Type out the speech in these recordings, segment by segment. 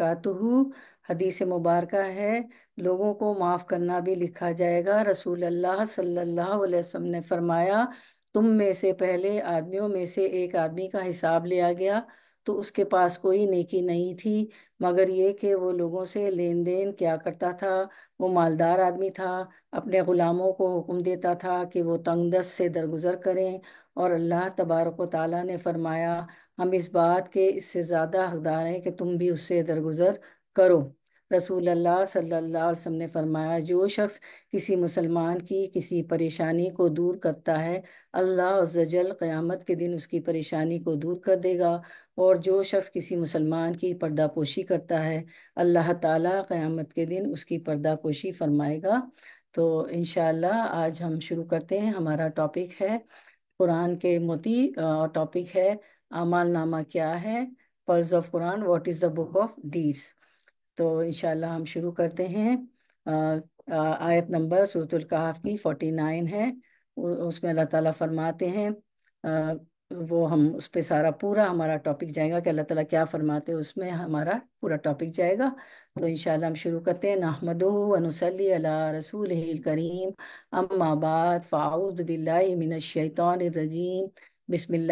बरकातहू हदीस मुबारक है लोगों को माफ़ करना भी लिखा जाएगा रसूल अल्लाह सल्लल्लाहु अलैहि वसल्लम ने फरमाया तुम में से पहले आदमियों में से एक आदमी का हिसाब लिया गया तो उसके पास कोई नेकी नहीं थी मगर ये कि वो लोगों से लेन देन क्या करता था वो मालदार आदमी था अपने ग़ुलामों को हुक्म देता था कि वो तंगदस से दरगुजर करें और अल्लाह तबारक ताली ने फरमाया हम इस बात के इससे ज़्यादा हकदार हैं कि तुम भी उससे दरगुजर करो रसूल अल्लाह सल्लल्लाहु अलैहि वसल्लम ने फरमाया जो शख्स किसी मुसलमान की किसी परेशानी को दूर करता है अल्लाह जजल क़यामत के दिन उसकी परेशानी को दूर कर देगा और जो शख्स किसी मुसलमान की पर्दापोशी करता है अल्लाह ताला क़यामत के दिन उसकी पर्दापोशी फरमाएगा तो इन आज हम शुरू करते हैं हमारा टॉपिक है कुरान के मोती टॉपिक है नामा क्या है पर्स of Quran what is the book of deeds तो इनशाला हम शुरू करते हैं आयत नंबर सूरतुल कहाफ की फोर्टी नाइन है उसमें अल्लाह ताला फरमाते हैं आ, वो हम उस पर सारा पूरा हमारा टॉपिक जाएगा कि अल्लाह ताला क्या फरमाते हैं उसमें हमारा पूरा टॉपिक जाएगा तो इनशाला हम शुरू करते हैं नाहमदो वनसली अला रसूल करीम अम्माबाद फ़ाउज़ बिल्लामिनशैतरजीम बिसमीम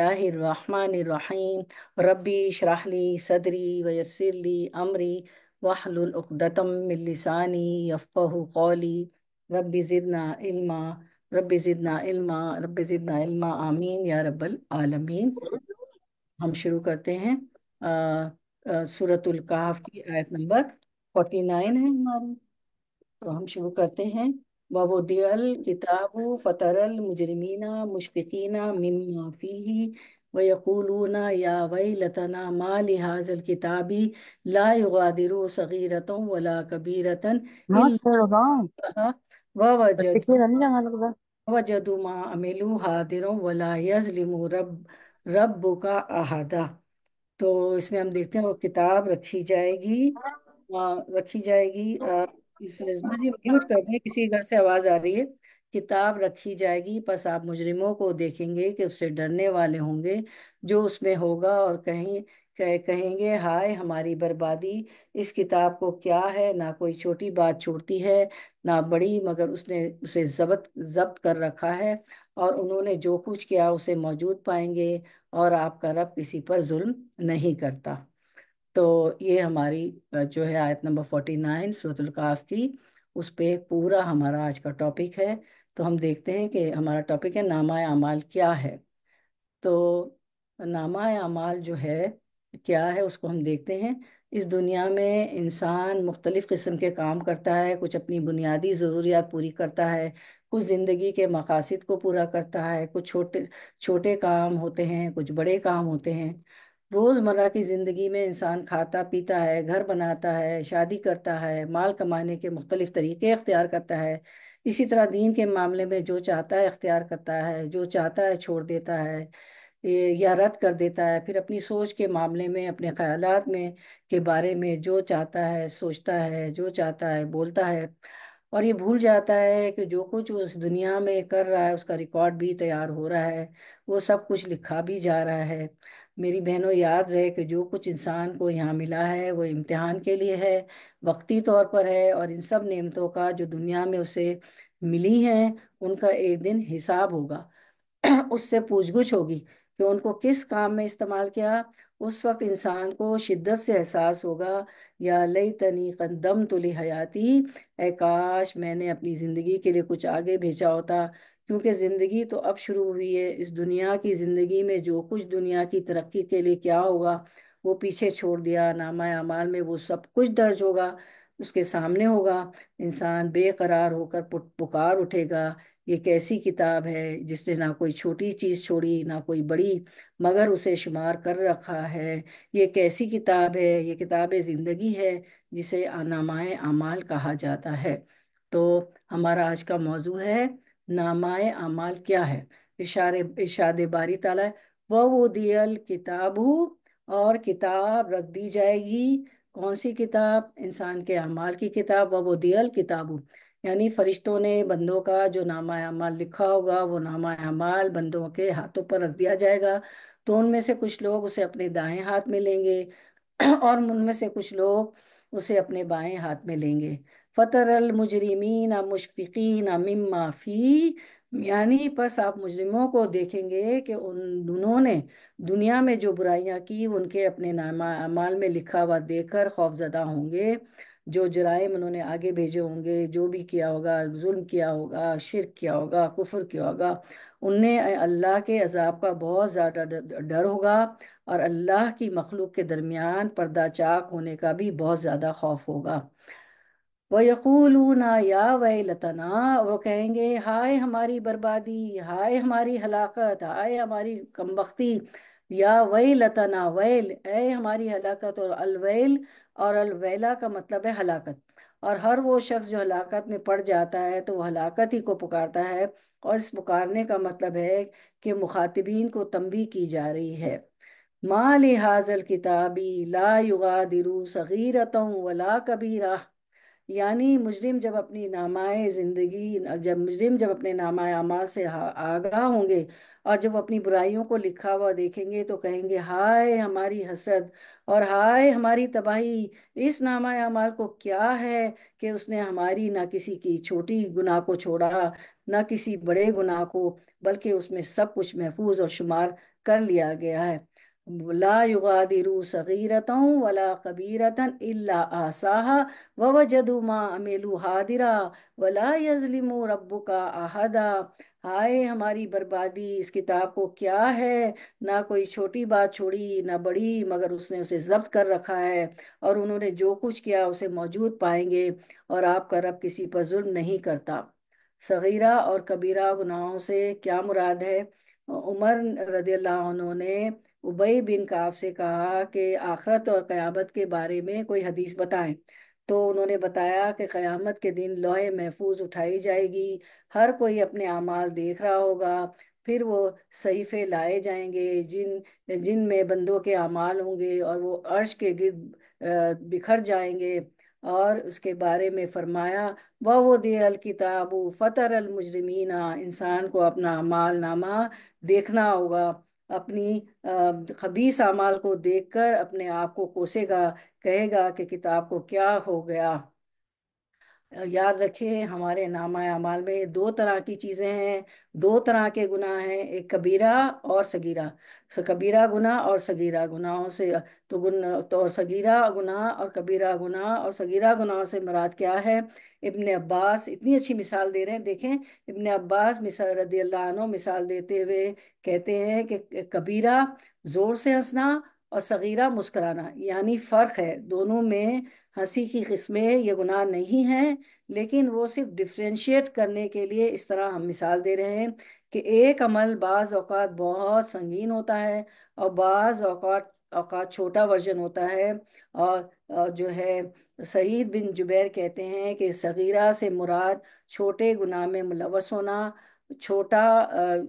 रबी शराहली सदरी वयसरली अमरी वाहलतम मिलसानी यफ़ह कौली रबी ज़िदना इल्मा रबी ज़िदना इल्मा रबी ज़िदना इल्मा आमीन या रब्बल आलमीन हम शुरू करते हैं सूरतुल की आयत नंबर फोर्टी नाइन है हमारी तो हम शुरू करते हैं ववुदियल किताबु फतरल मुजरिमीना मुशफिकीना मिम्मा फीही वयकूलून या वही लतना मा लिहाजल किताबी ला युगादिरु सगीरतों वला कबीरतन वजदू मा अमिलू हादिरों वला यजलिमु रब रब्बु का अहादा तो इसमें हम देखते हैं वो किताब रखी जाएगी रखी जाएगी आ, म्यूट कर दें किसी घर से आवाज आ रही है किताब रखी जाएगी बस आप मुजरिमों को देखेंगे कि उससे डरने वाले होंगे जो उसमें होगा और कहीं कह, कहेंगे हाय हमारी बर्बादी इस किताब को क्या है ना कोई छोटी बात छोड़ती है ना बड़ी मगर उसने उसे जबत जब्त कर रखा है और उन्होंने जो कुछ किया उसे मौजूद पाएंगे और आपका रब किसी पर जुल्म नहीं करता तो ये हमारी जो है आयत नंबर फोर्टी नाइन सूरतुल की उस पर पूरा हमारा आज का टॉपिक है तो हम देखते हैं कि हमारा टॉपिक है नामा अमाल क्या है तो नामा अमाल जो है क्या है उसको हम देखते हैं इस दुनिया में इंसान मुख्तलिफ़ किस्म के काम करता है कुछ अपनी बुनियादी ज़रूरियात पूरी करता है कुछ ज़िंदगी के मकासद को पूरा करता है कुछ छोटे छोटे काम होते हैं कुछ बड़े काम होते हैं रोज़मर्रा की ज़िंदगी में इंसान खाता पीता है घर बनाता है शादी करता है माल कमाने के मुख्तलिफ तरीके अख्तियार करता है इसी तरह दीन के मामले में जो चाहता है अख्तियार करता है जो चाहता है छोड़ देता है या रद्द कर देता है फिर अपनी सोच के मामले में अपने ख्याल में के बारे में जो चाहता है सोचता है जो चाहता है बोलता है और ये भूल जाता है कि जो कुछ उस दुनिया में कर रहा है उसका रिकॉर्ड भी तैयार हो रहा है वो सब कुछ लिखा भी जा रहा है मेरी बहनों याद रहे कि जो कुछ इंसान को यहाँ मिला है वो इम्तिहान के लिए है वक्ती तौर पर है और इन सब नेमतों का जो दुनिया में उसे मिली हैं उनका एक दिन हिसाब होगा उससे पूछ गुछ होगी कि उनको किस काम में इस्तेमाल किया उस वक्त इंसान को शिद्दत से एहसास होगा या लई तनी कदम तुली हयाती ए काश मैंने अपनी ज़िंदगी के लिए कुछ आगे भेजा होता क्योंकि ज़िंदगी तो अब शुरू हुई है इस दुनिया की ज़िंदगी में जो कुछ दुनिया की तरक्की के लिए क्या होगा वो पीछे छोड़ दिया नामा अमाल में वो सब कुछ दर्ज होगा उसके सामने होगा इंसान बेकरार होकर पुकार उठेगा ये कैसी किताब है जिसने ना कोई छोटी चीज़ छोड़ी ना कोई बड़ी मगर उसे शुमार कर रखा है ये कैसी किताब है ये किताब ज़िंदगी है जिसे नामाए अमाल कहा जाता है तो हमारा आज का मौजू है नामाए अमाल क्या है इशारे इशाद बारी ताला वह वो दियल हो और किताब रख दी जाएगी कौन सी किताब इंसान के अमाल की किताब व वो दियल किताबू यानी फरिश्तों ने बंदों का जो नामा अमाल लिखा होगा वो नामा अमाल बंदों के हाथों पर रख दिया जाएगा तो उनमें से कुछ लोग उसे अपने दाएं हाथ में लेंगे और उनमें से कुछ लोग उसे अपने बाएं हाथ में लेंगे फ़तर मुजरिमीन मुशफ़ीन मिम्मा फ़ी यानी बस आप मुजरिमों को देखेंगे कि उन उन्होंने दुनिया में जो बुराइयां की उनके अपने नामा अमाल में लिखा हुआ देखकर खौफजदा होंगे जो जराइम उन्होंने आगे भेजे होंगे जो भी किया होगा जुल्म किया होगा शिरक किया होगा कुफर किया होगा उनने अल्लाह के अजाब का बहुत ज़्यादा डर होगा और अल्लाह की मखलूक के दरमियान पर्दा चाक होने का भी बहुत ज़्यादा खौफ होगा वयकूलूना या वैलतना वो कहेंगे हाय हमारी बर्बादी हाय हमारी हलाकत हाय हमारी कमबख्ती या वैलतना वैल ए हमारी हलाकत और अलवैल और अलवैला का मतलब है हलाकत और हर वो शख्स जो हलाकत में पड़ जाता है तो वह हलाकत ही को पुकारता है और इस पुकारने का मतलब है कि मुखातबीन को तंबी की जा रही है माँ लिहाजल किताबी ला युगा दिरू सगीरतों वला कबीरा यानी मुजरिम जब अपनी नामाए ज़िंदगी जब मुजरिम जब अपने नामाए अमाल से आगाह होंगे और जब अपनी बुराइयों को लिखा हुआ देखेंगे तो कहेंगे हाय हमारी हसरत और हाय हमारी तबाही इस नामाए अमाल को क्या है कि उसने हमारी ना किसी की छोटी गुनाह को छोड़ा ना किसी बड़े गुनाह को बल्कि उसमें सब कुछ महफूज और शुमार कर लिया गया है वला कबीरतन आसाहा व हादिरा वला हाय हमारी बर्बादी इस किताब को क्या है ना कोई छोटी बात छोड़ी ना बड़ी मगर उसने उसे जब्त कर रखा है और उन्होंने जो कुछ किया उसे मौजूद पाएंगे और आपका रब किसी पर जुल्म नहीं करता सगीरा और कबीरा गुनाहों से क्या मुराद है उमर रदी उन्होंने ने उबई बिन काफ से कहा कि आखरत और क़यामत के बारे में कोई हदीस बताएं तो उन्होंने बताया कि क़यामत के दिन लोहे महफूज उठाई जाएगी हर कोई अपने अमाल देख रहा होगा फिर वो सहीफ़े लाए जाएंगे जिन जिन में बंदों के अमाल होंगे और वो अर्श के गिरद बिखर जाएंगे और उसके बारे में फरमाया वह वो दे अलकिताब फ़तर अलमुजरमीना इंसान को अपना अमाल नामा देखना होगा अपनी खबीस अमाल को देखकर अपने आप को कोसेगा कहेगा कि किताब को क्या हो गया याद रखें हमारे नामा अमाल में दो तरह की चीज़ें हैं दो तरह के गुनाह हैं एक कबीरा और सगीरा कबीरा गुनाह और सगीरा गुनाहों से तो गुन तो सगीरा गुनाह और कबीरा गुनाह और सगीरा गुनाहों से मराद क्या है इब्न अब्बास इतनी अच्छी मिसाल दे रहे हैं देखें इब्न अब्बास मिसाल रदी अल्लाह मिसाल देते हुए कहते हैं कि कबीरा ज़ोर से हंसना और सगीरा मुस्कराना यानी फ़र्क है दोनों में हंसी की किस्में ये गुनाह नहीं हैं लेकिन वो सिर्फ डिफ्रेंशिएट करने के लिए इस तरह हम मिसाल दे रहे हैं कि एक अमल बाज़ अवत बहुत संगीन होता है और बाज़ अवत अवत छोटा वर्जन होता है और, और जो है सईद बिन जुबैर कहते हैं कि सगीरा से मुराद छोटे गुनाह में मुलवस होना छोटा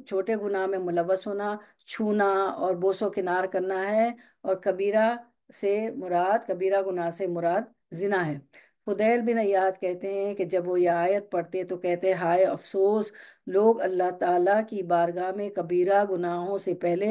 छोटे गुनाह में मुलवस होना छूना और बोसो किनार करना है और कबीरा से मुराद कबीरा गुनाह से मुराद जिना है फुदैल बिन अयाद कहते हैं कि जब वो ये आयत पढ़ते तो कहते हाय अफसोस लोग अल्लाह ताला की बारगाह में कबीरा गुनाहों से पहले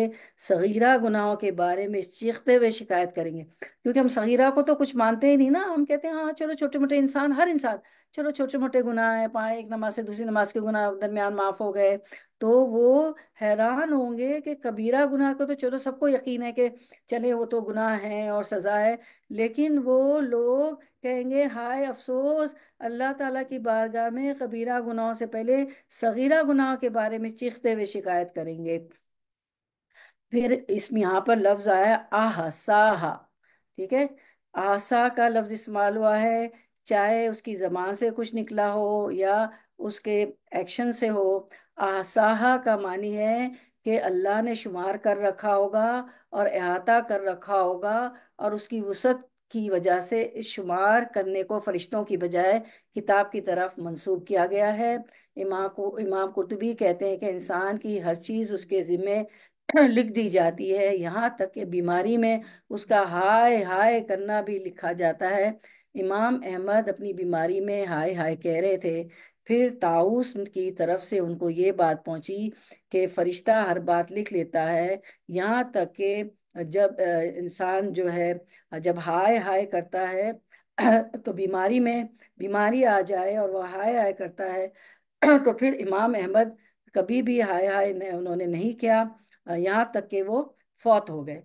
सगीरा गुनाहों के बारे में चीखते हुए शिकायत करेंगे क्योंकि हम सगीरा को तो कुछ मानते ही नहीं ना हम कहते हैं हाँ चलो छोटे मोटे इंसान हर इंसान चलो छोटे मोटे गुनाह है पाए एक नमाज से दूसरी नमाज के गुनाह दरमियान माफ हो गए तो वो हैरान होंगे कि कबीरा गुनाह को तो चलो सबको यकीन है कि चले वो तो गुनाह है और सजा है लेकिन वो लोग कहेंगे हाय अफसोस अल्लाह ताला की बारगाह में कबीरा गुनाहों से पहले सगीरा गुनाह के बारे में चीखते हुए शिकायत करेंगे फिर इसमें यहाँ पर लफ्ज आया आह साहा ठीक है आसा का लफ्ज इस्तेमाल हुआ है चाहे उसकी जबान से कुछ निकला हो या उसके एक्शन से हो आसाहा का मानी है कि अल्लाह ने शुमार कर रखा होगा और अहाता कर रखा होगा और उसकी वसत की वजह से शुमार करने को फरिश्तों की बजाय किताब की तरफ मंसूब किया गया है इमाम को इमाम कुतुबी कहते हैं कि इंसान की हर चीज़ उसके ज़िम्मे लिख दी जाती है यहाँ तक कि बीमारी में उसका हाय हाय करना भी लिखा जाता है इमाम अहमद अपनी बीमारी में हाय हाय कह रहे थे फिर ताउस की तरफ से उनको ये बात पहुंची कि फरिश्ता हर बात लिख लेता है यहाँ तक के जब इंसान जो है जब हाय हाय करता है तो बीमारी में बीमारी आ जाए और वह हाय हाय करता है तो फिर इमाम अहमद कभी भी हाय हाय उन्होंने नहीं किया यहाँ तक कि वो फौत हो गए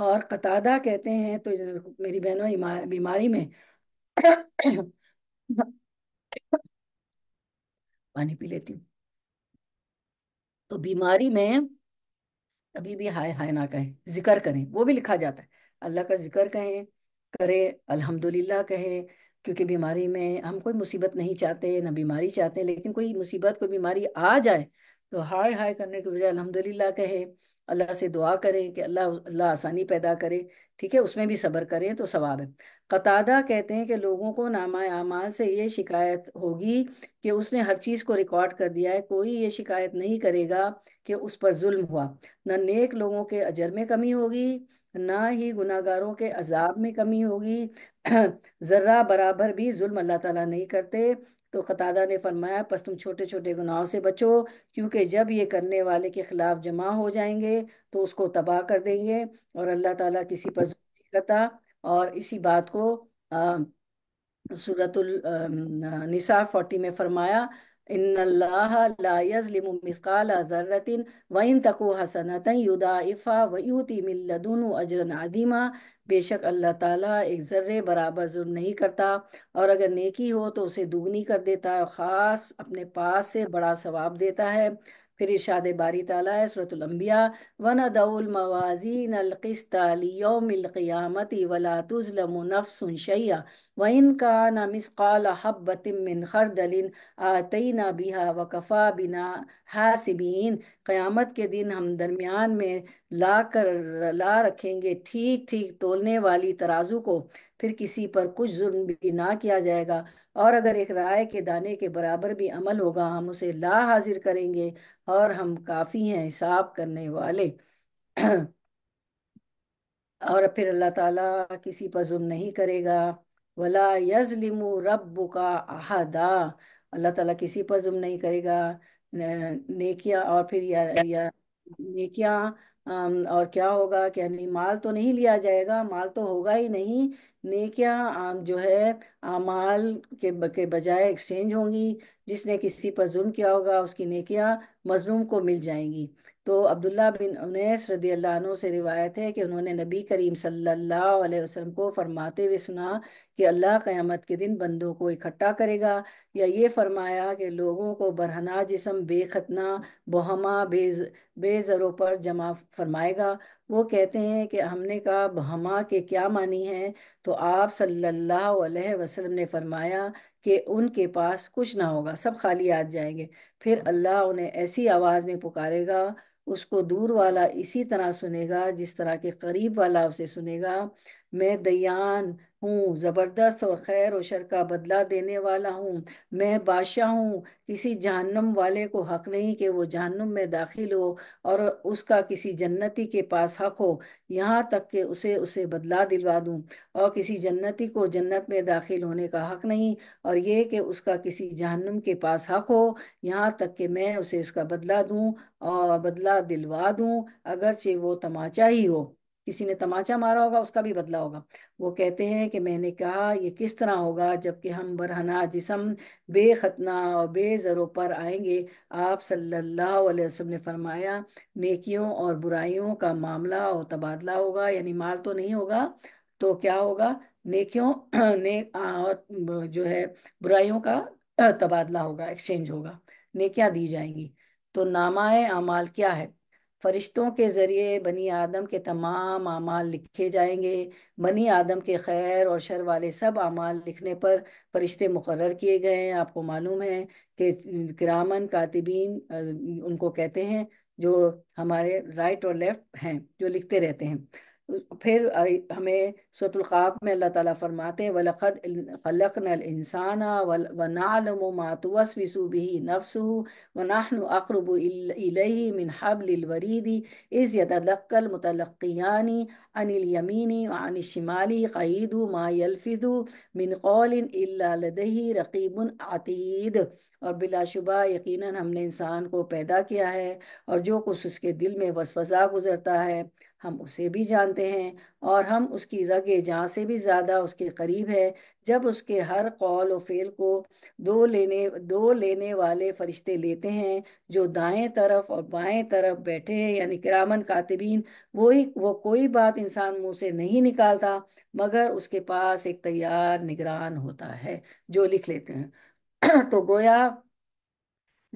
और कतादा कहते हैं तो मेरी बहनों बीमारी में पानी पी लेती हूँ तो बीमारी में कभी भी हाय हाय ना कहें जिक्र करें वो भी लिखा जाता है अल्लाह का जिक्र कहें करें अल्हम्दुलिल्लाह कहें क्योंकि बीमारी में हम कोई मुसीबत नहीं चाहते ना बीमारी चाहते लेकिन कोई मुसीबत कोई बीमारी आ जाए तो हाय हाय करने के बजाय अल्हम्दुलिल्लाह कहें अल्लाह से दुआ करें कि अल्लाह अल्लाह आसानी पैदा करे ठीक है उसमें भी सब्र करें तो सवाब है कतादा कहते हैं कि लोगों को नामा अमाल से ये शिकायत होगी कि उसने हर चीज़ को रिकॉर्ड कर दिया है कोई ये शिकायत नहीं करेगा कि उस पर जुल्म हुआ न नेक लोगों के अजर में कमी होगी ना ही गुनागारों के अजाब में कमी होगी ज़र्रा बराबर भी जुल्म अल्लाह ताला नहीं करते तो कतादा ने फरमाया बस तुम छोटे छोटे गुनाहों से बचो क्योंकि जब ये करने वाले के ख़िलाफ़ जमा हो जाएंगे तो उसको तबाह कर देंगे और अल्लाह ताला किसी पर करता और इसी बात को सूरतुल निसा फोर्टी में फरमाया ज़र्रतिन वइन तको हसनत युदाइफ़ा वयूती मिल्लदुन अजरन अदीमा बेशक अल्लाह ताला एक ज़र्रे बराबर जुल्म नहीं करता और अगर नेकी हो तो उसे दुगनी कर देता है और ख़ास अपने पास से बड़ा सवाब देता है پھر ارشاد باری تعالیٰ ہے سورة الانبیاء وَنَدَوُ الْمَوَازِينَ الْقِسْتَ لِيَوْمِ الْقِيَامَةِ وَلَا تُزْلَمُ نَفْسٌ شَيَّا وَإِنْ كَانَ مِسْقَالَ حَبَّةٍ مِّنْ خَرْدَلٍ آتَيْنَا بِهَا وَكَفَى حَاسِبِينَ क़यामत के दिन हम दरमियान में ला कर ला रखेंगे ठीक ठीक तोलने वाली तराजू को फिर किसी पर कुछ जुर्म भी ना किया जाएगा और अगर एक राय के दाने के बराबर भी अमल होगा हम उसे ला हाजिर करेंगे और हम काफ़ी हैं हिसाब करने वाले और फिर अल्लाह ताला किसी पर जुर्म नहीं करेगा वला यजलिमु रब का अहदा अल्लाह ताला किसी पर जुम्म नहीं करेगा नेकिया और फिर या या नेकिया और क्या होगा क्या नहीं माल तो नहीं लिया जाएगा माल तो होगा ही नहीं नेकिया आम जो है माल के के बजाय एक्सचेंज होंगी जिसने किसी पर जुर्म किया होगा उसकी नेकिया मजलूम को मिल जाएंगी तो अब्दुल्ला बिन उनैस रदी अल्लाह से रिवायत है कि उन्होंने नबी करीम सल्लल्लाहु अलैहि वसल्लम को फरमाते हुए सुना कि अल्लाह क़यामत के दिन बंदों को इकट्ठा करेगा या ये फरमाया कि लोगों को बरहना जिसम बेखतना बहमा बेज बेज़रों पर जमा फरमाएगा वो कहते हैं कि हमने कहा बहमा के क्या मानी है तो आप सल्लल्लाहु अलैहि वसल्लम ने फरमाया कि उनके पास कुछ ना होगा सब खाली आ जाएंगे फिर अल्लाह उन्हें ऐसी आवाज़ में पुकारेगा उसको दूर वाला इसी तरह सुनेगा जिस तरह के करीब वाला उसे सुनेगा मैं दयान हूँ जबरदस्त और खैर और शर का बदला देने वाला हूँ मैं बादशाह हूँ किसी जहन्नम वाले को हक नहीं कि वो जहन्नम में दाखिल हो और उसका किसी जन्नती के पास हक हो यहाँ तक कि उसे उसे बदला दिलवा दूँ और किसी जन्नती को जन्नत में दाखिल होने का हक नहीं और ये कि उसका किसी जहन्नम के पास हक हो यहाँ तक कि मैं उसे उसका बदला दूँ और बदला दिलवा दूँ अगरचे वो तमाचा ही हो किसी ने तमाचा मारा होगा उसका भी बदला होगा वो कहते हैं कि मैंने कहा ये किस तरह होगा जबकि हम बरहना जिसम बेखतना और बेज़रों पर आएंगे आप सल्लल्लाहु अलैहि वसल्लम ने फरमाया नेकियों और बुराइयों का मामला और तबादला होगा यानी माल तो नहीं होगा तो क्या होगा नेकियों ने और जो है बुराइयों का तबादला होगा एक्सचेंज होगा नेकियाँ दी जाएंगी तो नामाए अमाल क्या है फरिश्तों के ज़रिए बनी आदम के तमाम अमाल लिखे जाएंगे बनी आदम के खैर और शर वाले सब अमाल लिखने पर फरिश्ते मुकर किए गए हैं आपको मालूम है कि ग्रामन कातिबीन उनको कहते हैं जो हमारे राइट और लेफ्ट हैं जो लिखते रहते हैं फिर हमें सतुल्खाब में अल्लाह ताला फरमाते हैं वलखद खलक नल इंसाना मातुस मातवसविसु बिही नफ्सु वनाहन अकरब इलही मिन हबलवरीदी इज़ यतलक्कल मुतलक्यानी अनिल यमीनी अन शिमाली क़ीद मा मिन कौल इल्ला लदही अतीद और बिलाशुबा यकीनन हमने इंसान को पैदा किया है और जो कुछ उसके दिल में वसवसा गुज़रता है हम उसे भी जानते हैं और हम उसकी रगे जहाँ से भी ज़्यादा उसके करीब है जब उसके हर कौल और फेल को दो लेने दो लेने वाले फरिश्ते लेते हैं जो दाएं तरफ और बाएं तरफ बैठे हैं यानी कातबीन कातिबीन वो वो कोई बात इंसान मुंह से नहीं निकालता मगर उसके पास एक तैयार निगरान होता है जो लिख लेते हैं तो गोया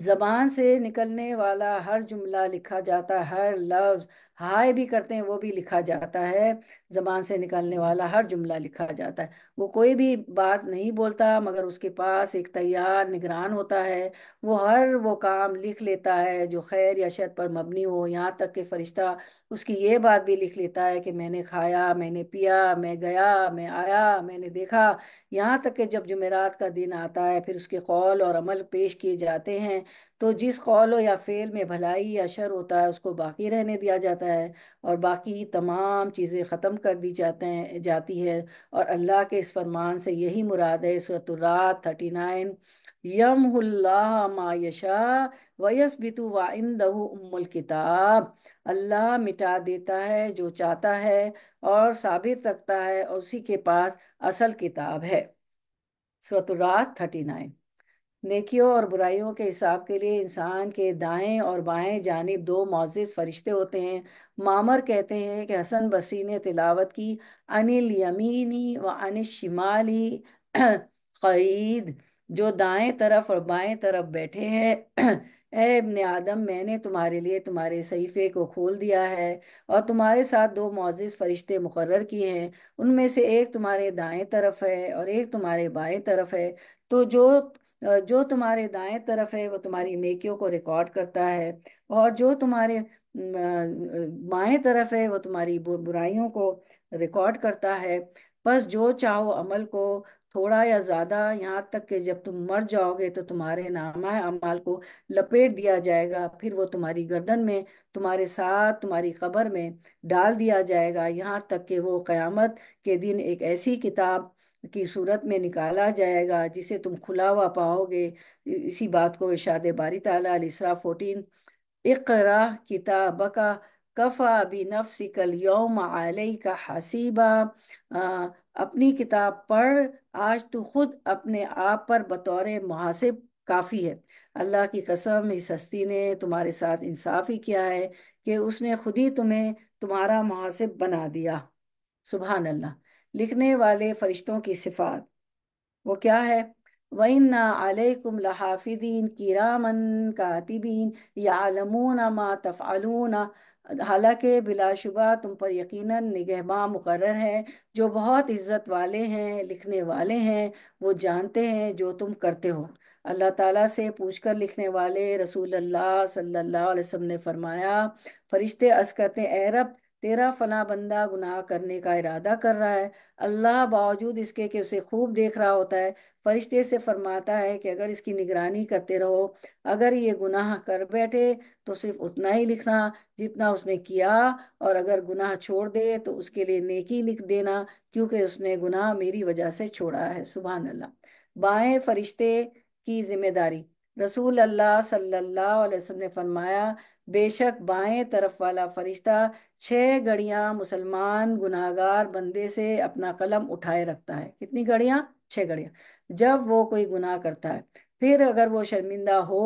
जबान से निकलने वाला हर जुमला लिखा जाता हर लफ्ज़ हाय भी करते हैं वो भी लिखा जाता है जबान से निकलने वाला हर जुमला लिखा जाता है वो कोई भी बात नहीं बोलता मगर उसके पास एक तैयार निगरान होता है वो हर वो काम लिख लेता है जो खैर या शर पर मबनी हो यहाँ तक के फरिश्ता उसकी ये बात भी लिख लेता है कि मैंने खाया मैंने पिया मैं गया मैं आया मैंने देखा यहाँ तक के जब जुमेरात का दिन आता है फिर उसके कौल और अमल पेश किए जाते हैं तो जिस कौल या फेल में भलाई या शर होता है उसको बाकी रहने दिया जाता है और बाकी तमाम चीज़ें ख़त्म कर दी जाते हैं जाती है और अल्लाह के इस फरमान से यही मुराद है सूरत थर्टी नाइन यम मायशा वयस बितु वाइंदहू उम्मुल किताब अल्लाह मिटा देता है जो चाहता है और साबित रखता है और उसी के पास असल किताब है स्वतुरात थर्टी नाइन नेकियों और बुराइयों के हिसाब के लिए इंसान के दाएं और बाएं जानब दो मोजिज फरिश्ते होते हैं मामर कहते हैं कि हसन बसी ने तिलावत की अनिल यमीनी व अनिल शिमाली क़ईद जो दाएं तरफ और बाएं तरफ बैठे हैं ए आदम मैंने तुम्हारे लिए तुम्हारे सहीफे को खोल दिया है और तुम्हारे साथ दो मोजिज़ फरिश्ते मुकर किए हैं उनमें से एक तुम्हारे दाएं तरफ है और एक तुम्हारे बाएं तरफ है तो जो जो तुम्हारे दाएं तरफ है वो तुम्हारी नेकियों को रिकॉर्ड करता है और जो तुम्हारे बाएं तरफ है वो तुम्हारी बुराइयों को रिकॉर्ड करता है बस जो चाहो अमल को थोड़ा या ज़्यादा यहाँ तक के जब तुम मर जाओगे तो तुम्हारे नामा अमाल को लपेट दिया जाएगा फिर वो तुम्हारी गर्दन में तुम्हारे साथ तुम्हारी कबर में डाल दिया जाएगा यहाँ तक कि वो क़यामत के दिन एक ऐसी किताब की सूरत में निकाला जाएगा जिसे तुम खुला हुआ पाओगे इसी बात को इशाद बारी ताला अलसरा फोटीन इकरा का कफ़ा भी नफ्सी कल यौम आलई का हसीबा अपनी किताब पढ़ आज तो खुद अपने आप पर बतौर मुहासिब काफ़ी है अल्लाह की कसम इस हस्ती ने तुम्हारे साथ इंसाफ ही किया है कि उसने खुद ही तुम्हें तुम्हारा मुहासिब बना दिया सुबहान अल्लाह लिखने वाले फरिश्तों की सिफात वो क्या है वन्ना अलैकुम लहाफिजीन किरामन कातिबीन आलमून मा तफ़ालून हालांकि बिलाशुबा तुम पर यकीनन निगहबा मुकर है जो बहुत इज्जत वाले हैं लिखने वाले हैं वो जानते हैं जो तुम करते हो अल्लाह ताला से पूछकर लिखने वाले रसूल अल्लाह सल्लल्लाहु अलैहि वसल्लम ने फरमाया फरिश्ते अस करते हैं रब तेरा फला बंदा गुनाह करने का इरादा कर रहा है अल्लाह बावजूद इसके कि उसे खूब देख रहा होता है फरिश्ते से फरमाता है कि अगर इसकी निगरानी करते रहो अगर ये गुनाह कर बैठे तो सिर्फ उतना ही लिखना जितना उसने किया और अगर गुनाह छोड़ दे तो उसके लिए नेकी लिख देना क्योंकि उसने गुनाह मेरी वजह से छोड़ा है सुबह अल्लाह बाएँ फरिश्ते की जिम्मेदारी रसूल अल्लाह सल्लाह ने फरमाया बेशक बाएं तरफ वाला फरिश्ता छह घड़ियां मुसलमान गुनाहगार बंदे से अपना कलम उठाए रखता है कितनी घड़ियां छह घड़ियां जब वो कोई गुनाह करता है फिर अगर वो शर्मिंदा हो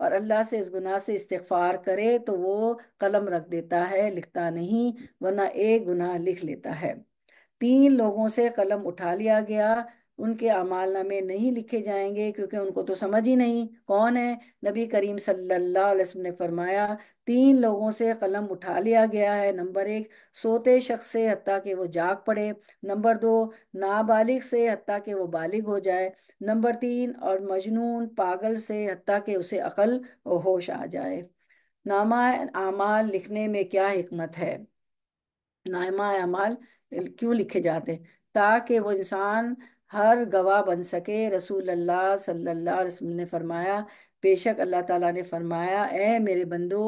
और अल्लाह से इस गुनाह से इस्तफार करे तो वो कलम रख देता है लिखता नहीं वरना एक गुनाह लिख लेता है तीन लोगों से कलम उठा लिया गया उनके अमालनामे नहीं लिखे जाएंगे क्योंकि उनको तो समझ ही नहीं कौन है नबी करीम सल्लल्लाहु अलैहि वसल्लम ने फरमाया तीन लोगों से कलम उठा लिया गया है नंबर एक सोते शख्स से हती कि वो जाग पड़े नंबर दो नाबालिग से हती कि वो बालिग हो जाए नंबर तीन और मजनून पागल से हती कि उसे अकल होश आ जाए नामा अमाल लिखने में क्या हमत है नामा अमाल क्यों लिखे जाते ताकि वो इंसान हर गवाह बन सके रसूल अल्लाह सल्लल्लाहु अलैहि वसल्लम ने फरमाया बेशक अल्लाह ताला ने फरमाया ए मेरे बंदो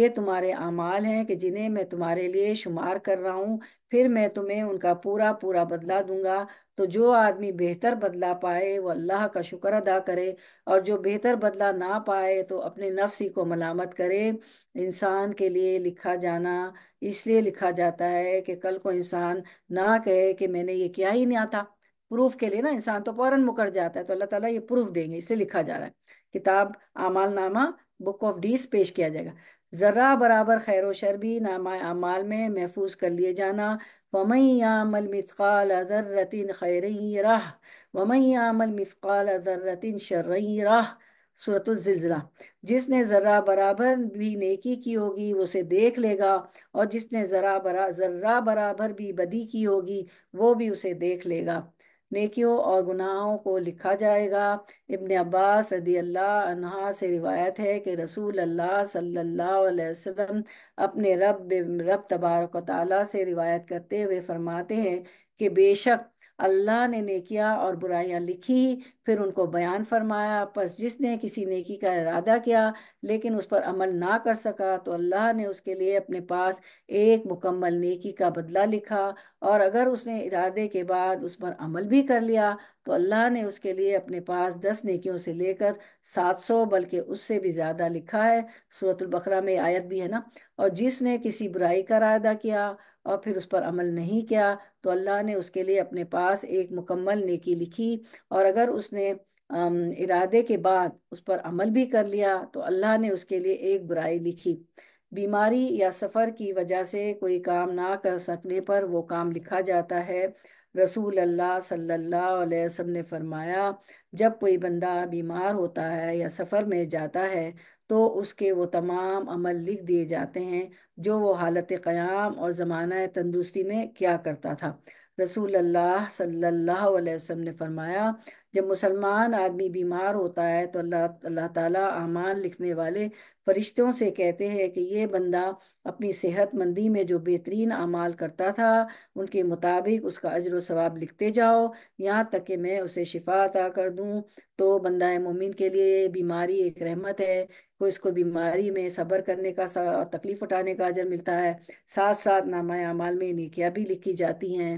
ये तुम्हारे अमाल हैं कि जिन्हें मैं तुम्हारे लिए शुमार कर रहा हूँ फिर मैं तुम्हें उनका पूरा पूरा बदला दूंगा तो जो आदमी बेहतर बदला पाए वो अल्लाह का शुक्र अदा करे और जो बेहतर बदला ना पाए तो अपने नफसी को मलामत करे इंसान के लिए लिखा जाना इसलिए लिखा जाता है कि कल को इंसान ना कहे कि मैंने ये किया ही नहीं आता प्रूफ के लिए ना इंसान तो फौरन मुकर जाता है तो अल्लाह ताला ये प्रूफ देंगे इसलिए लिखा जा रहा है किताब आमाल नामा बुक ऑफ डीड्स पेश किया जाएगा ज़र्रा बराबर खैर शर भी नामा अमाल में महफूज कर लिए जाना वमई आमल मिसकाल अज़रतिन खैर राह वमई आमल मिसकाल अज़र्रतिन राह सूरतुलजिलजिला जिसने ज़रा बराबर भी नेकी की होगी वो उसे देख लेगा और जिसने ज़रा बरा ज़र्रा बराबर भी बदी की होगी वो भी उसे देख लेगा नेकियों और गुनाहों को लिखा जाएगा इब्न अब्बास रदी अल्लाह से रिवायत है कि रसूल अल्लाह सल्लल्लाहु अलैहि वसल्लम अपने रब रब तबारक ताली से रिवायत करते हुए फरमाते हैं कि बेशक अल्लाह ने नेकियां और बुराइयां लिखी फिर उनको बयान फरमाया बस जिसने किसी नेकी का इरादा किया लेकिन उस पर अमल ना कर सका तो अल्लाह ने उसके लिए अपने पास एक मुकम्मल नेकी का बदला लिखा और अगर उसने इरादे के बाद उस पर अमल भी कर लिया तो अल्लाह ने उसके लिए अपने पास दस नेकियों से लेकर सात सौ बल्कि उससे भी ज़्यादा लिखा है सूरतुल्बकरा में आयत भी है ना और जिसने किसी बुराई का रायदा किया और फिर उस पर अमल नहीं किया तो अल्लाह ने उसके लिए अपने पास एक मुकम्मल नेकी लिखी और अगर उसने इरादे के बाद उस पर अमल भी कर लिया तो अल्लाह ने उसके लिए एक बुराई लिखी बीमारी या सफ़र की वजह से कोई काम ना कर सकने पर वो काम लिखा जाता है रसूल अल्लाह सल्लल्लाहु अलैहि वसल्लम ने फरमाया जब कोई बंदा बीमार होता है या सफ़र में जाता है तो उसके वो तमाम अमल लिख दिए जाते हैं जो वो हालत क़याम और ज़माना तंदुरुस्ती में क्या करता था रसूल अल्लाह सल्लल्लाहु अलैहि वसल्लम ने फरमाया जब मुसलमान आदमी बीमार होता है तो अल्लाह अल्लाह ताला अमान लिखने वाले फरिश्तों से कहते हैं कि ये बंदा अपनी सेहतमंदी में जो बेहतरीन अमाल करता था उनके मुताबिक उसका अजर सवाब लिखते जाओ यहाँ तक कि मैं उसे शिफा अता कर दूँ तो बंदा मोमिन के लिए बीमारी एक रहमत है को इसको बीमारी में सब्र करने का तकलीफ़ उठाने का अजर मिलता है साथ साथ नामा अमाल में निकिया भी लिखी जाती हैं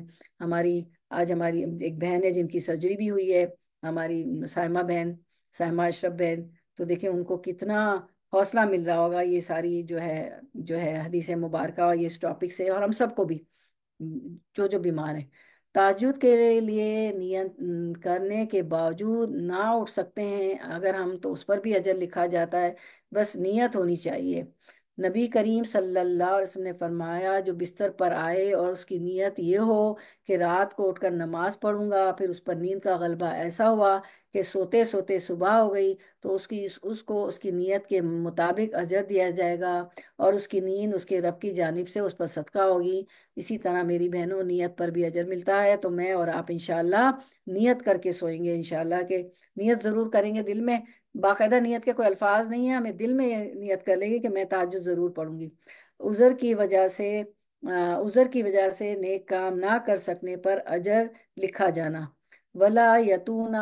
हमारी आज हमारी एक बहन है जिनकी सर्जरी भी हुई है हमारी सायमा बहन सायमा अशरफ बहन तो देखें उनको कितना हौसला मिल रहा होगा ये सारी जो है जो है हदीस मुबारक और ये इस टॉपिक से और हम सबको भी जो जो बीमार हैं ताजुद के लिए नियत करने के बावजूद ना उठ सकते हैं अगर हम तो उस पर भी अजर लिखा जाता है बस नियत होनी चाहिए नबी करीम सल्लल्लाहु अलैहि वसल्लम ने फरमाया जो बिस्तर पर आए और उसकी नीयत ये हो कि रात को उठकर नमाज पढ़ूंगा फिर उस पर नींद का गलबा ऐसा हुआ कि सोते सोते सुबह हो गई तो उसकी उसको उसकी नीयत के मुताबिक अजर दिया जाएगा और उसकी नींद उसके रब की जानब से उस पर सदका होगी इसी तरह मेरी बहनों नीयत पर भी अजर मिलता है तो मैं और आप इनशाला नीयत करके सोएंगे इन के नीयत ज़रूर करेंगे दिल में बाकायदा नीयत के कोई अल्फाज नहीं है हमें दिल में नीयत कर लेंगे कि मैं ताजुद ज़रूर पढ़ूंगी उज़र की वजह से उज़र की वजह से नेक काम ना कर सकने पर अजर लिखा जाना वला यतूना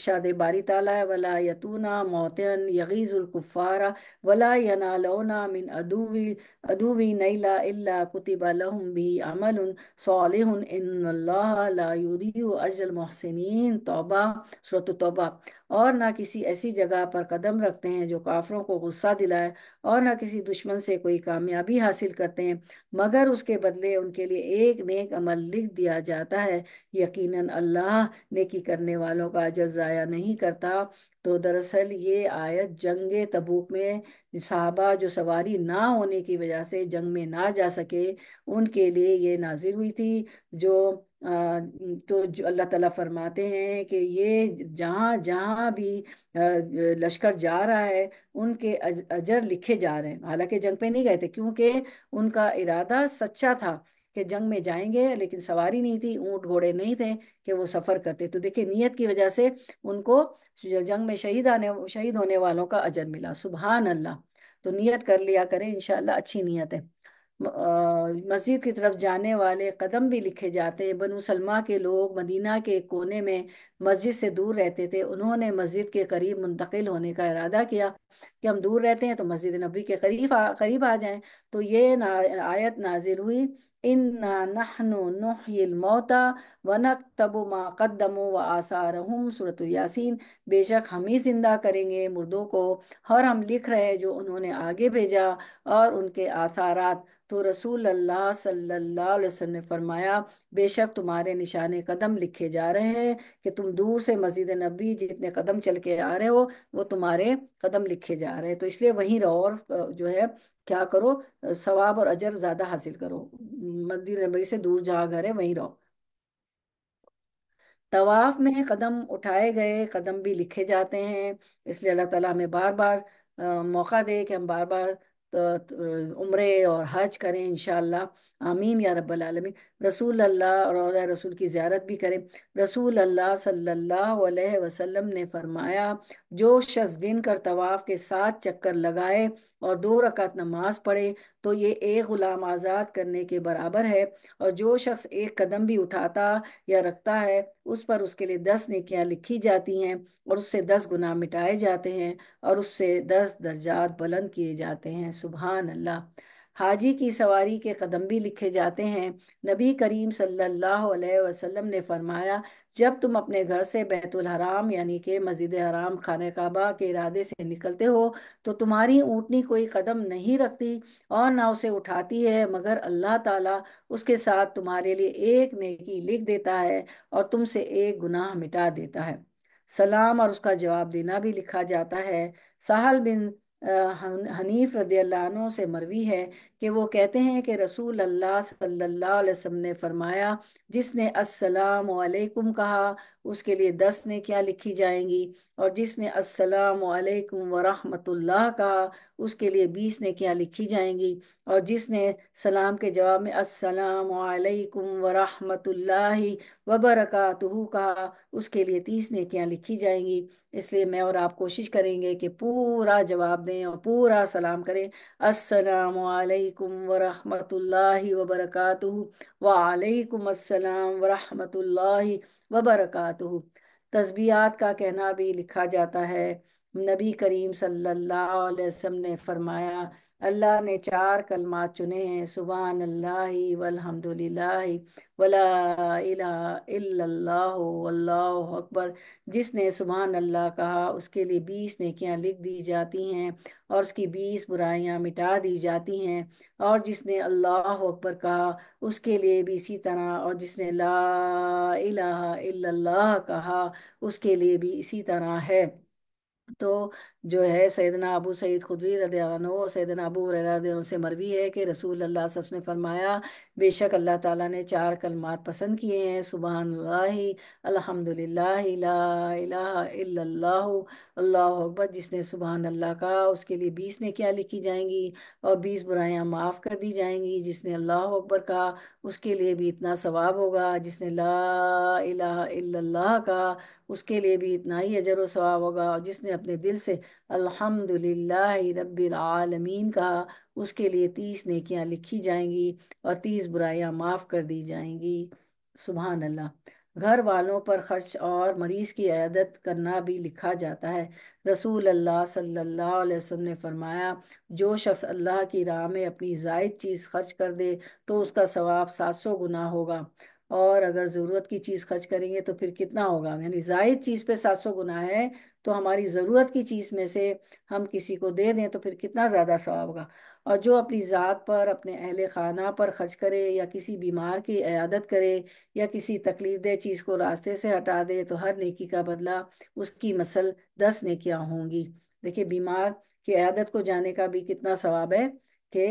शाद बारी ताला है वला यतूना मोतन यगीज़ुल्कुफ़ारा वला यनालौना मिन अदूवी अदूवी नैला इल्ला कुतिबा लहुम भी अमल सालिहुन इन्नल्लाह ला युदियु अजल मोहसिनीन तौबा सूरत तौबा और ना किसी ऐसी जगह पर कदम रखते हैं जो काफरों को गुस्सा दिलाए और ना किसी दुश्मन से कोई कामयाबी हासिल करते हैं मगर उसके बदले उनके लिए एक नेक अमल लिख दिया जाता है यकीनन अल्लाह नेकी करने वालों का अजर ज़ाया नहीं करता तो दरअसल ये आयत जंग तबूक में साहबा जो सवारी ना होने की वजह से जंग में ना जा सके उनके लिए ये नाजिल हुई थी जो तो जो अल्लाह ताला फरमाते हैं कि ये जहाँ जहाँ भी लश्कर जा रहा है उनके अजर लिखे जा रहे हैं हालांकि जंग पे नहीं गए थे क्योंकि उनका इरादा सच्चा था कि जंग में जाएंगे लेकिन सवारी नहीं थी ऊँट घोड़े नहीं थे कि वो सफ़र करते तो देखिए नीयत की वजह से उनको जंग में शहीद आने शहीद होने वालों का अजर मिला सुबहान अल्लाह तो नीयत कर लिया करें इनशाला अच्छी नीयत है मस्जिद की तरफ जाने वाले कदम भी लिखे जाते हैं बनु सलमा के लोग मदीना के कोने में मस्जिद से दूर रहते थे उन्होंने मस्जिद के करीब मुंतकिल होने का इरादा किया कि हम दूर रहते हैं तो मस्जिद नबी के करीब आ, करीब आ जाएं तो ये ना, आयत नाजिल हुई इन्ना नहनु मौता कदमो व आसारहम सूरत यासीन बेशक हम ही जिंदा करेंगे मुर्दों को और हम लिख रहे हैं जो उन्होंने आगे भेजा और उनके आसारात तो रसूल अल्लाह सल्लल्लाहु अलैहि वसल्लम ने फरमाया बेशक तुम्हारे निशान कदम लिखे जा रहे हैं कि तुम दूर से मस्जिद नबी जितने कदम चल के आ रहे हो वो तुम्हारे कदम लिखे जा रहे हैं तो इसलिए वहीं रहो और जो है क्या करो सवाब और अजर ज्यादा हासिल करो मंदिर नबी से दूर जहाँ घर है वहीं रहो तवाफ में कदम उठाए गए कदम भी लिखे जाते हैं इसलिए अल्लाह ताला हमें बार बार आ, मौका दे कि हम बार बार तो, तो, उम्र और हज करें इन आमीन या रबालमी रसूल अल्लाह और रसूल की ज्यारत भी करें रसूल अल्लाह सल्लल्लाहु अलैहि वसल्लम ने फरमाया जो शख्स दिन कर तवाफ़ के साथ चक्कर लगाए और दो रकात नमाज पढ़े तो ये एक ग़ुलाम आज़ाद करने के बराबर है और जो शख्स एक कदम भी उठाता या रखता है उस पर उसके लिए दस नेकियां लिखी जाती हैं और उससे दस गुनाह मिटाए जाते हैं और उससे दस दर्जात बुलंद किए जाते हैं सुबहान अल्लाह हाजी की सवारी के कदम भी लिखे जाते हैं नबी करीम सल्लल्लाहु अलैहि वसल्लम ने फरमाया जब तुम अपने घर से बैतुल हराम यानी कि मस्जिद हराम खान काबा के इरादे से निकलते हो तो तुम्हारी ऊँटनी कोई कदम नहीं रखती और ना उसे उठाती है मगर अल्लाह ताला उसके साथ तुम्हारे लिए एक नेकी लिख देता है और तुमसे एक गुनाह मिटा देता है सलाम और उसका जवाब देना भी लिखा जाता है साहल बिन हनीफ रदी से मरवी है कि वो कहते हैं कि रसूल अल्लाह सल्लल्लाहु अलैहि वसल्लम ने फरमाया जिसने अस्सलाम वालेकुम कहा उसके लिए दस ने क्या लिखी जाएंगी और जिसने अस्सलाम वालेकुम वरहमतुल्लाह कहा उसके लिए बीस ने क्या लिखी जाएंगी और जिसने सलाम के जवाब में अस्सलाम वालेकुम वरहमतुल्लाहि वबरकातुहू कहा उसके लिए तीस ने क्या लिखी जाएंगी इसलिए मैं और आप कोशिश करेंगे कि पूरा जवाब दें और पूरा सलाम करें अस्सलाम वालेकुम अलैकुम वरहमतुल्लाहि वबरकातुहु वालेकुम अस्सलाम वरहमतुल्लाहि वबरकातुहु तस्बीहात का कहना भी लिखा जाता है नबी करीम सल्लल्लाहु अलैहि वसल्लम ने फरमाया अल्लाह ने चार कलमा चुने हैं सुबहान अल्लाह वलहमदुलिल्लाह वला अकबर जिसने सुबहान अल्लाह कहा उसके लिए बीस नेकियां लिख दी जाती हैं और उसकी बीस बुराइयां मिटा दी जाती हैं और जिसने अल्लाह अकबर कहा उसके लिए भी इसी तरह और जिसने ला इला कहा उसके लिए भी इसी तरह है तो जो है सैदना अबू सईद खुदरी रदियानो सैदना अबू हुरैरा से मरवी है कि रसूल अल्लाह सब ने फरमाया बेशक अल्लाह ताला ने चार कलमात पसंद किए हैं सुबह अल्हम्दुलिल्लाह ला अकबर जिसने सुबहान अल्लाह कहा उसके लिए बीस ने क्या लिखी जाएंगी और बीस बुराइयां माफ़ कर दी जाएंगी जिसने अल्लाह अकबर कहा उसके लिए भी इतना सवाब होगा जिसने ला इलाहा कहा उसके लिए भी इतना ही अजर व सवाब होगा और जिसने अपने दिल से अल्हम्दुलिल्लाह रब्बिल आलमीन कहा उसके लिए तीस नेकियां लिखी जाएंगी और तीस बुराइयां माफ़ कर दी जाएंगी सुबहान अल्लाह घर वालों पर खर्च और मरीज की आदत करना भी लिखा जाता है रसूल अल्लाह सल्लल्लाहु अलैहि वसल्लम ने फरमाया जो शख्स अल्लाह की राह में अपनी जायद चीज़ खर्च कर दे तो उसका सवाब सात सौ गुना होगा और अगर ज़रूरत की चीज़ खर्च करेंगे तो फिर कितना होगा यानी जायद चीज़ पे सात सौ गुना है तो हमारी ज़रूरत की चीज़ में से हम किसी को दे दें तो फिर कितना ज़्यादा सवाब होगा और जो अपनी ज़ात पर अपने अहल खाना पर खर्च करे या किसी बीमार की अयादत करे या किसी तकलीफ चीज़ को रास्ते से हटा दे तो हर नेकी का बदला उसकी मसल दस नेकियाँ होंगी देखिए बीमार की अयादत को जाने का भी कितना सवाब है कि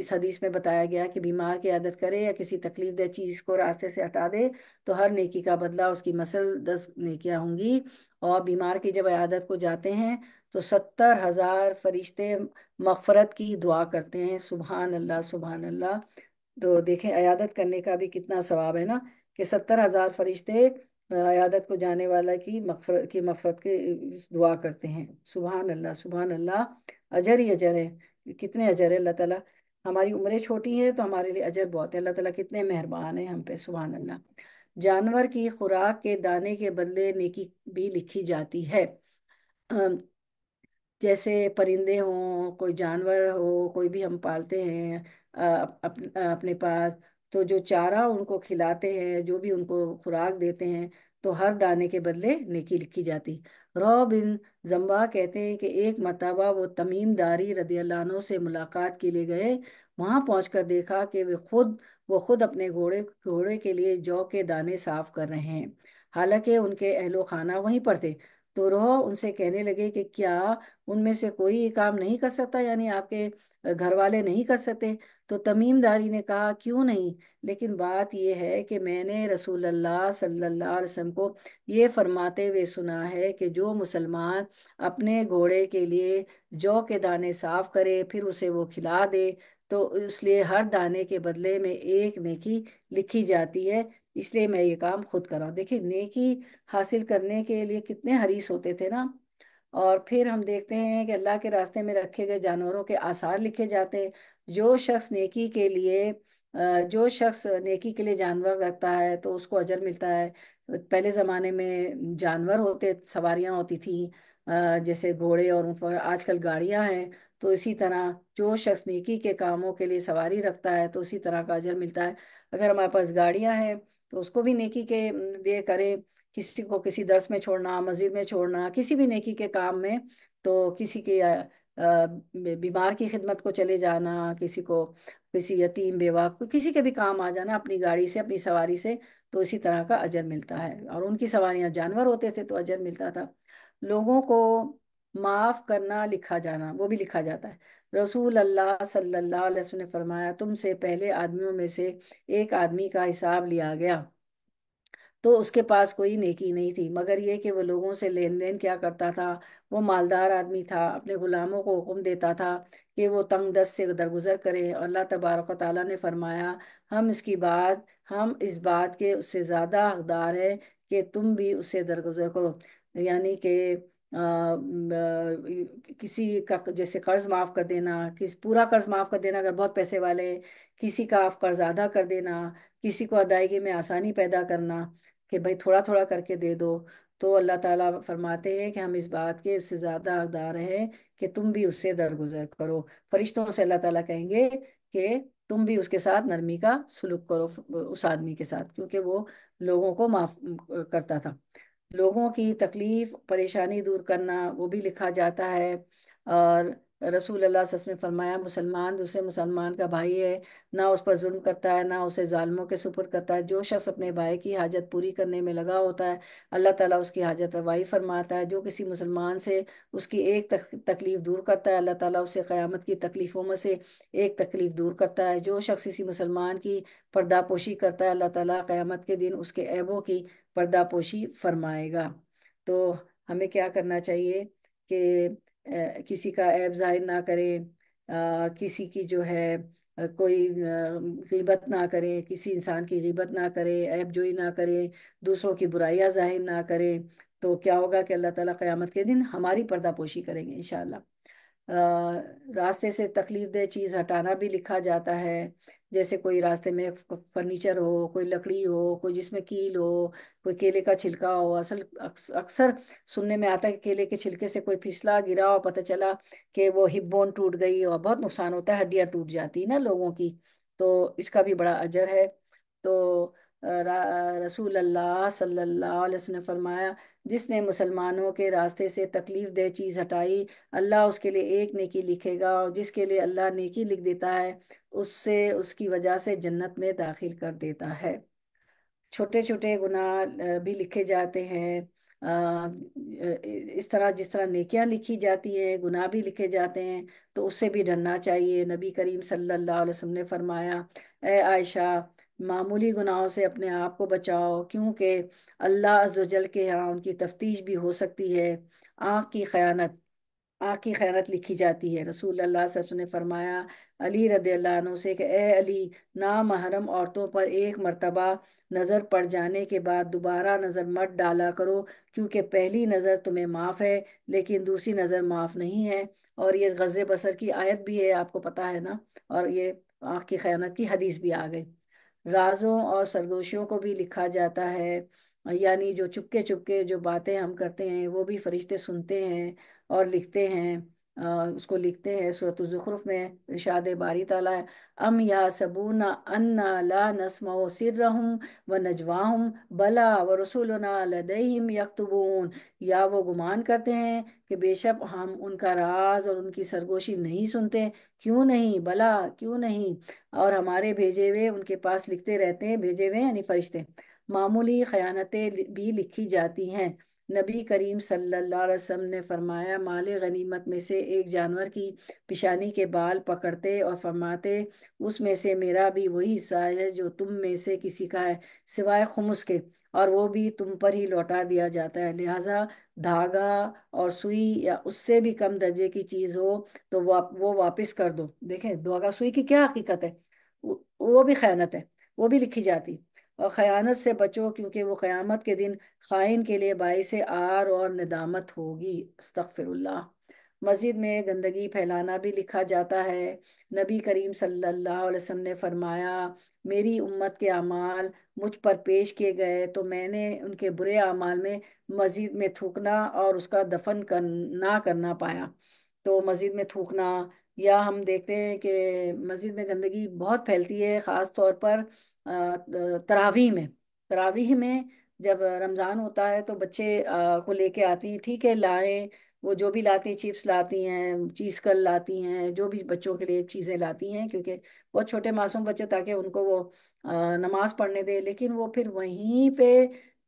इस हदीस में बताया गया कि बीमार की आदत करे या किसी तकलीफ दह चीज़ को रास्ते से हटा दे तो हर नेकी का बदला उसकी मसल दस नेकियां होंगी और बीमार की जब आदत को जाते हैं तो सत्तर हजार फरिश्ते मफरत की दुआ करते हैं सुबहान अल्लाह सुबहान अल्लाह तो देखें अयादत करने का भी कितना सवाब है ना कि सत्तर हजार फरिश्ते अयादत को जाने वाला की मफरत की मफरत के दुआ करते हैं सुबहान अल्लाह सुबहान अल्लाह अजर ही अजर है कितने अजर है अल्लाह ताला हमारी उम्रें छोटी हैं तो हमारे लिए अजर बहुत है अल्लाह ताला कितने मेहरबान है हम पे सुबहान अल्लाह जानवर की खुराक के दाने के बदले नेकी भी लिखी जाती है जैसे परिंदे हों कोई जानवर हो कोई भी हम पालते हैं अप, अपने पास तो जो चारा उनको खिलाते हैं जो भी उनको खुराक देते हैं तो हर दाने के बदले नेकी लिखी जाती रॉ बिन जम्बा कहते हैं कि एक मरतबा वो तमीम दारी रदी अल्लाह से मुलाकात के लिए गए वहां पहुंचकर देखा कि वे खुद वो खुद अपने घोड़े घोड़े के लिए जौ के दाने साफ कर रहे हैं हालांकि उनके अहलो खाना वहीं पर थे तो रहो उनसे कहने लगे कि क्या उनमें से कोई काम नहीं कर सकता यानी आपके घर वाले नहीं कर सकते तो तमीमदारी ने कहा क्यों नहीं लेकिन बात यह है कि मैंने रसूल अल्लाह सल्लल्लाहु अलैहि वसल्लम को ये फरमाते हुए सुना है कि जो मुसलमान अपने घोड़े के लिए जौ के दाने साफ करे फिर उसे वो खिला दे तो इसलिए हर दाने के बदले में एक नेकी लिखी जाती है इसलिए मैं ये काम खुद कर रहा हूँ देखिए नेकी हासिल करने के लिए कितने हरीस होते थे ना और फिर हम देखते हैं कि अल्लाह के रास्ते में रखे गए जानवरों के आसार लिखे जाते हैं जो शख्स नेकी के लिए जो शख्स नेकी के लिए जानवर रखता है तो उसको अजर मिलता है पहले ज़माने में जानवर होते सवारियाँ होती थी जैसे घोड़े और ऊँट वगैरह आजकल गाड़ियाँ हैं तो इसी तरह जो शख्स नेकी के कामों के लिए सवारी रखता है तो उसी तरह का अजर मिलता है अगर हमारे पास गाड़ियाँ हैं तो उसको भी नेकी के लिए करें किसी को किसी दर्स में छोड़ना मस्जिद में छोड़ना किसी भी नेकी के काम में तो किसी के बीमार की खिदमत को चले जाना किसी को किसी यतीम बेवा किसी के भी काम आ जाना अपनी गाड़ी से अपनी सवारी से तो इसी तरह का अजर मिलता है और उनकी सवारियाँ जानवर होते थे तो अजर मिलता था लोगों को माफ़ करना लिखा जाना वो भी लिखा जाता है रसूल अल्लाह सल्लल्लाहु अलैहि वसल्लम ने फरमाया तुमसे पहले आदमियों में से एक आदमी का हिसाब लिया गया तो उसके पास कोई नेकी नहीं थी मगर यह कि वह लोगों से लेन देन क्या करता था वो मालदार आदमी था अपने गुलामों को हुक्म देता था कि वो तंग दस से दरगुजर करें अल्लाह तबारक ताली ने फरमाया हम इसकी बात हम इस बात के उससे ज़्यादा हकदार हैं कि तुम भी उससे दरगुजर करो यानी कि किसी का जैसे कर्ज माफ कर देना किस पूरा कर्ज माफ कर देना अगर बहुत पैसे वाले किसी का आप कर्ज आधा कर देना किसी को अदायगी में आसानी पैदा करना कि भाई थोड़ा थोड़ा करके दे दो तो अल्लाह ताला फरमाते हैं कि हम इस बात के इससे ज़्यादा हकदार हैं कि तुम भी उससे दरगुजर करो फरिश्तों से अल्लाह ताला कहेंगे कि तुम भी उसके साथ नरमी का सुलूक करो उस आदमी के साथ क्योंकि वो लोगों को माफ़ करता था लोगों की तकलीफ परेशानी दूर करना वो भी लिखा जाता है और रसूल अल्लाह सस में फरमाया मुसलमान दूसरे मुसलमान का भाई है ना उस पर जुल्म करता है ना उसे ालमों के सुपुर करता है जो शख्स अपने भाई की हाजत पूरी करने में लगा होता है अल्लाह ताला उसकी हाजत रवाई फरमाता है जो किसी मुसलमान से उसकी एक तक, तकलीफ़ दूर करता है अल्लाह ताला उसे क़यामत की तकलीफ़ों में से एक तकलीफ़ दूर करता है जो शख्स किसी मुसलमान की पर्दापोशी करता है अल्लाह तला क़्यामत के दिन उसके ऐबों की पर्दापोशी फरमाएगा तो हमें क्या करना चाहिए कि किसी का ऐब जाहिर ना करें आ, किसी की जो है कोई गिबत ना करें किसी इंसान की गिबत ना करें ऐब जोई ना करें दूसरों की बुराइयां जाहिर ना करें तो क्या होगा कि अल्लाह ताला क़यामत के दिन हमारी पर्दापोशी करेंगे इंशाल्लाह रास्ते से तकलीफ दह चीज़ हटाना भी लिखा जाता है जैसे कोई रास्ते में फर्नीचर हो कोई लकड़ी हो कोई जिसमें कील हो कोई केले का छिलका हो असल अक्सर सुनने में आता है कि केले के छिलके से कोई फिसला गिरा और पता चला कि वो हिप बोन टूट गई और बहुत नुकसान होता है हड्डियाँ टूट जाती है ना लोगों की तो इसका भी बड़ा अजर है तो रसूल अल्लाह सल्लल्लाहु अलैहि वसल्लम ने फरमाया जिसने मुसलमानों के रास्ते से तकलीफ दह चीज़ हटाई अल्लाह उसके लिए एक नेकी लिखेगा और जिसके लिए अल्लाह नेकी लिख देता है उससे उसकी वजह से जन्नत में दाखिल कर देता है छोटे छोटे गुनाह भी लिखे जाते हैं इस तरह जिस तरह नेकियां लिखी जाती हैं गुनाह भी लिखे जाते हैं तो उससे भी डरना चाहिए नबी करीम सल्लल्लाहु अलैहि वसल्लम ने फरमाया ए आयशा मामूली गुनाहों से अपने आप को बचाओ क्योंकि अल्लाह अजल के यहाँ उनकी तफ्तीश भी हो सकती है आँख की खयानत आँख की खयानत लिखी जाती है रसूल अल्लाह सब ने फरमाया अली रद से कि ए अली ना महरम औरतों पर एक मरतबा नज़र पड़ जाने के बाद दोबारा नज़र मत डाला करो क्योंकि पहली नज़र तुम्हें माफ़ है लेकिन दूसरी नज़र माफ़ नहीं है और ये गजे बसर की आयत भी है आपको पता है ना और ये आँख की खयानत की हदीस भी आ गई राजों और सरगोशियों को भी लिखा जाता है यानी जो चुपके चुपके जो बातें हम करते हैं वो भी फरिश्ते सुनते हैं और लिखते हैं आ, उसको लिखते हैं सूरत ज़ुखरुफ में इरशाद बारी ताला है अम या सबूना अन्ना ला नसमा रहूँ व नजवाहम बला व रसूलना लदहीम यकतबून या वो गुमान करते हैं कि बेशक हम उनका राज और उनकी सरगोशी नहीं सुनते क्यों नहीं भला क्यों नहीं और हमारे भेजे हुए उनके पास लिखते रहते हैं भेजे हुए यानी फरिश्ते मामूली खयानतें भी लिखी जाती हैं नबी करीम सल्लल्लाहु अलैहि वसल्लम ने फरमाया माल गनीमत में से एक जानवर की पिशानी के बाल पकड़ते और फरमाते उसमें से मेरा भी वही हिस्सा है जो तुम में से किसी का है सिवाय खुमस के और वो भी तुम पर ही लौटा दिया जाता है लिहाजा धागा और सुई या उससे भी कम दर्जे की चीज़ हो तो वा, वो वापस कर दो देखें धागा सुई की क्या हकीकत है वो भी खयानत है वो भी लिखी जाती और ख़यानत से बचो क्योंकि वो क़यामत के दिन ख़ाइन के लिए बायस आर और नदामत होगी अस्तफिरल्ला मस्जिद में गंदगी फैलाना भी लिखा जाता है नबी करीम सल्लल्लाहु अलैहि वसल्लम ने फरमाया मेरी उम्मत के अमाल मुझ पर पेश किए गए तो मैंने उनके बुरे अमाल में मस्जिद में थूकना और उसका दफन कर ना करना पाया तो मस्जिद में थूकना या हम देखते हैं कि मस्जिद में गंदगी बहुत फैलती है ख़ास तौर पर तरावी में तरावी में जब रमज़ान होता है तो बच्चे को लेके आती हैं ठीक है लाएं वो जो भी लाती हैं चिप्स लाती हैं चीज़ कल लाती हैं जो भी बच्चों के लिए चीज़ें लाती हैं क्योंकि बहुत छोटे मासूम बच्चे ताकि उनको वो नमाज पढ़ने दे लेकिन वो फिर वहीं पे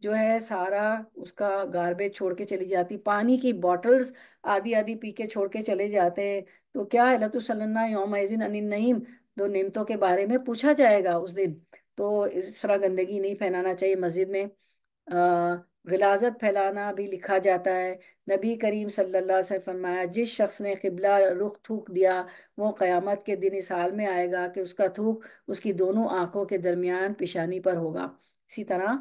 जो है सारा उसका गार्बेज छोड़ के चली जाती पानी की बॉटल्स आधी आधी पी के छोड़ के चले जाते हैं तो क्या है लतुसल्ला योम नईम दो नियमतों के बारे में पूछा जाएगा उस दिन तो इस तरह गंदगी नहीं फैलाना चाहिए मस्जिद में आ, गलाजत फैलाना भी लिखा जाता है नबी करीम सल्लल्लाहु अलैहि वसल्लम फरमाया जिस शख्स ने किबला रुख थूक दिया वो क़यामत के दिन इस हाल में आएगा कि उसका थूक उसकी दोनों आँखों के दरमियान पेशानी पर होगा इसी तरह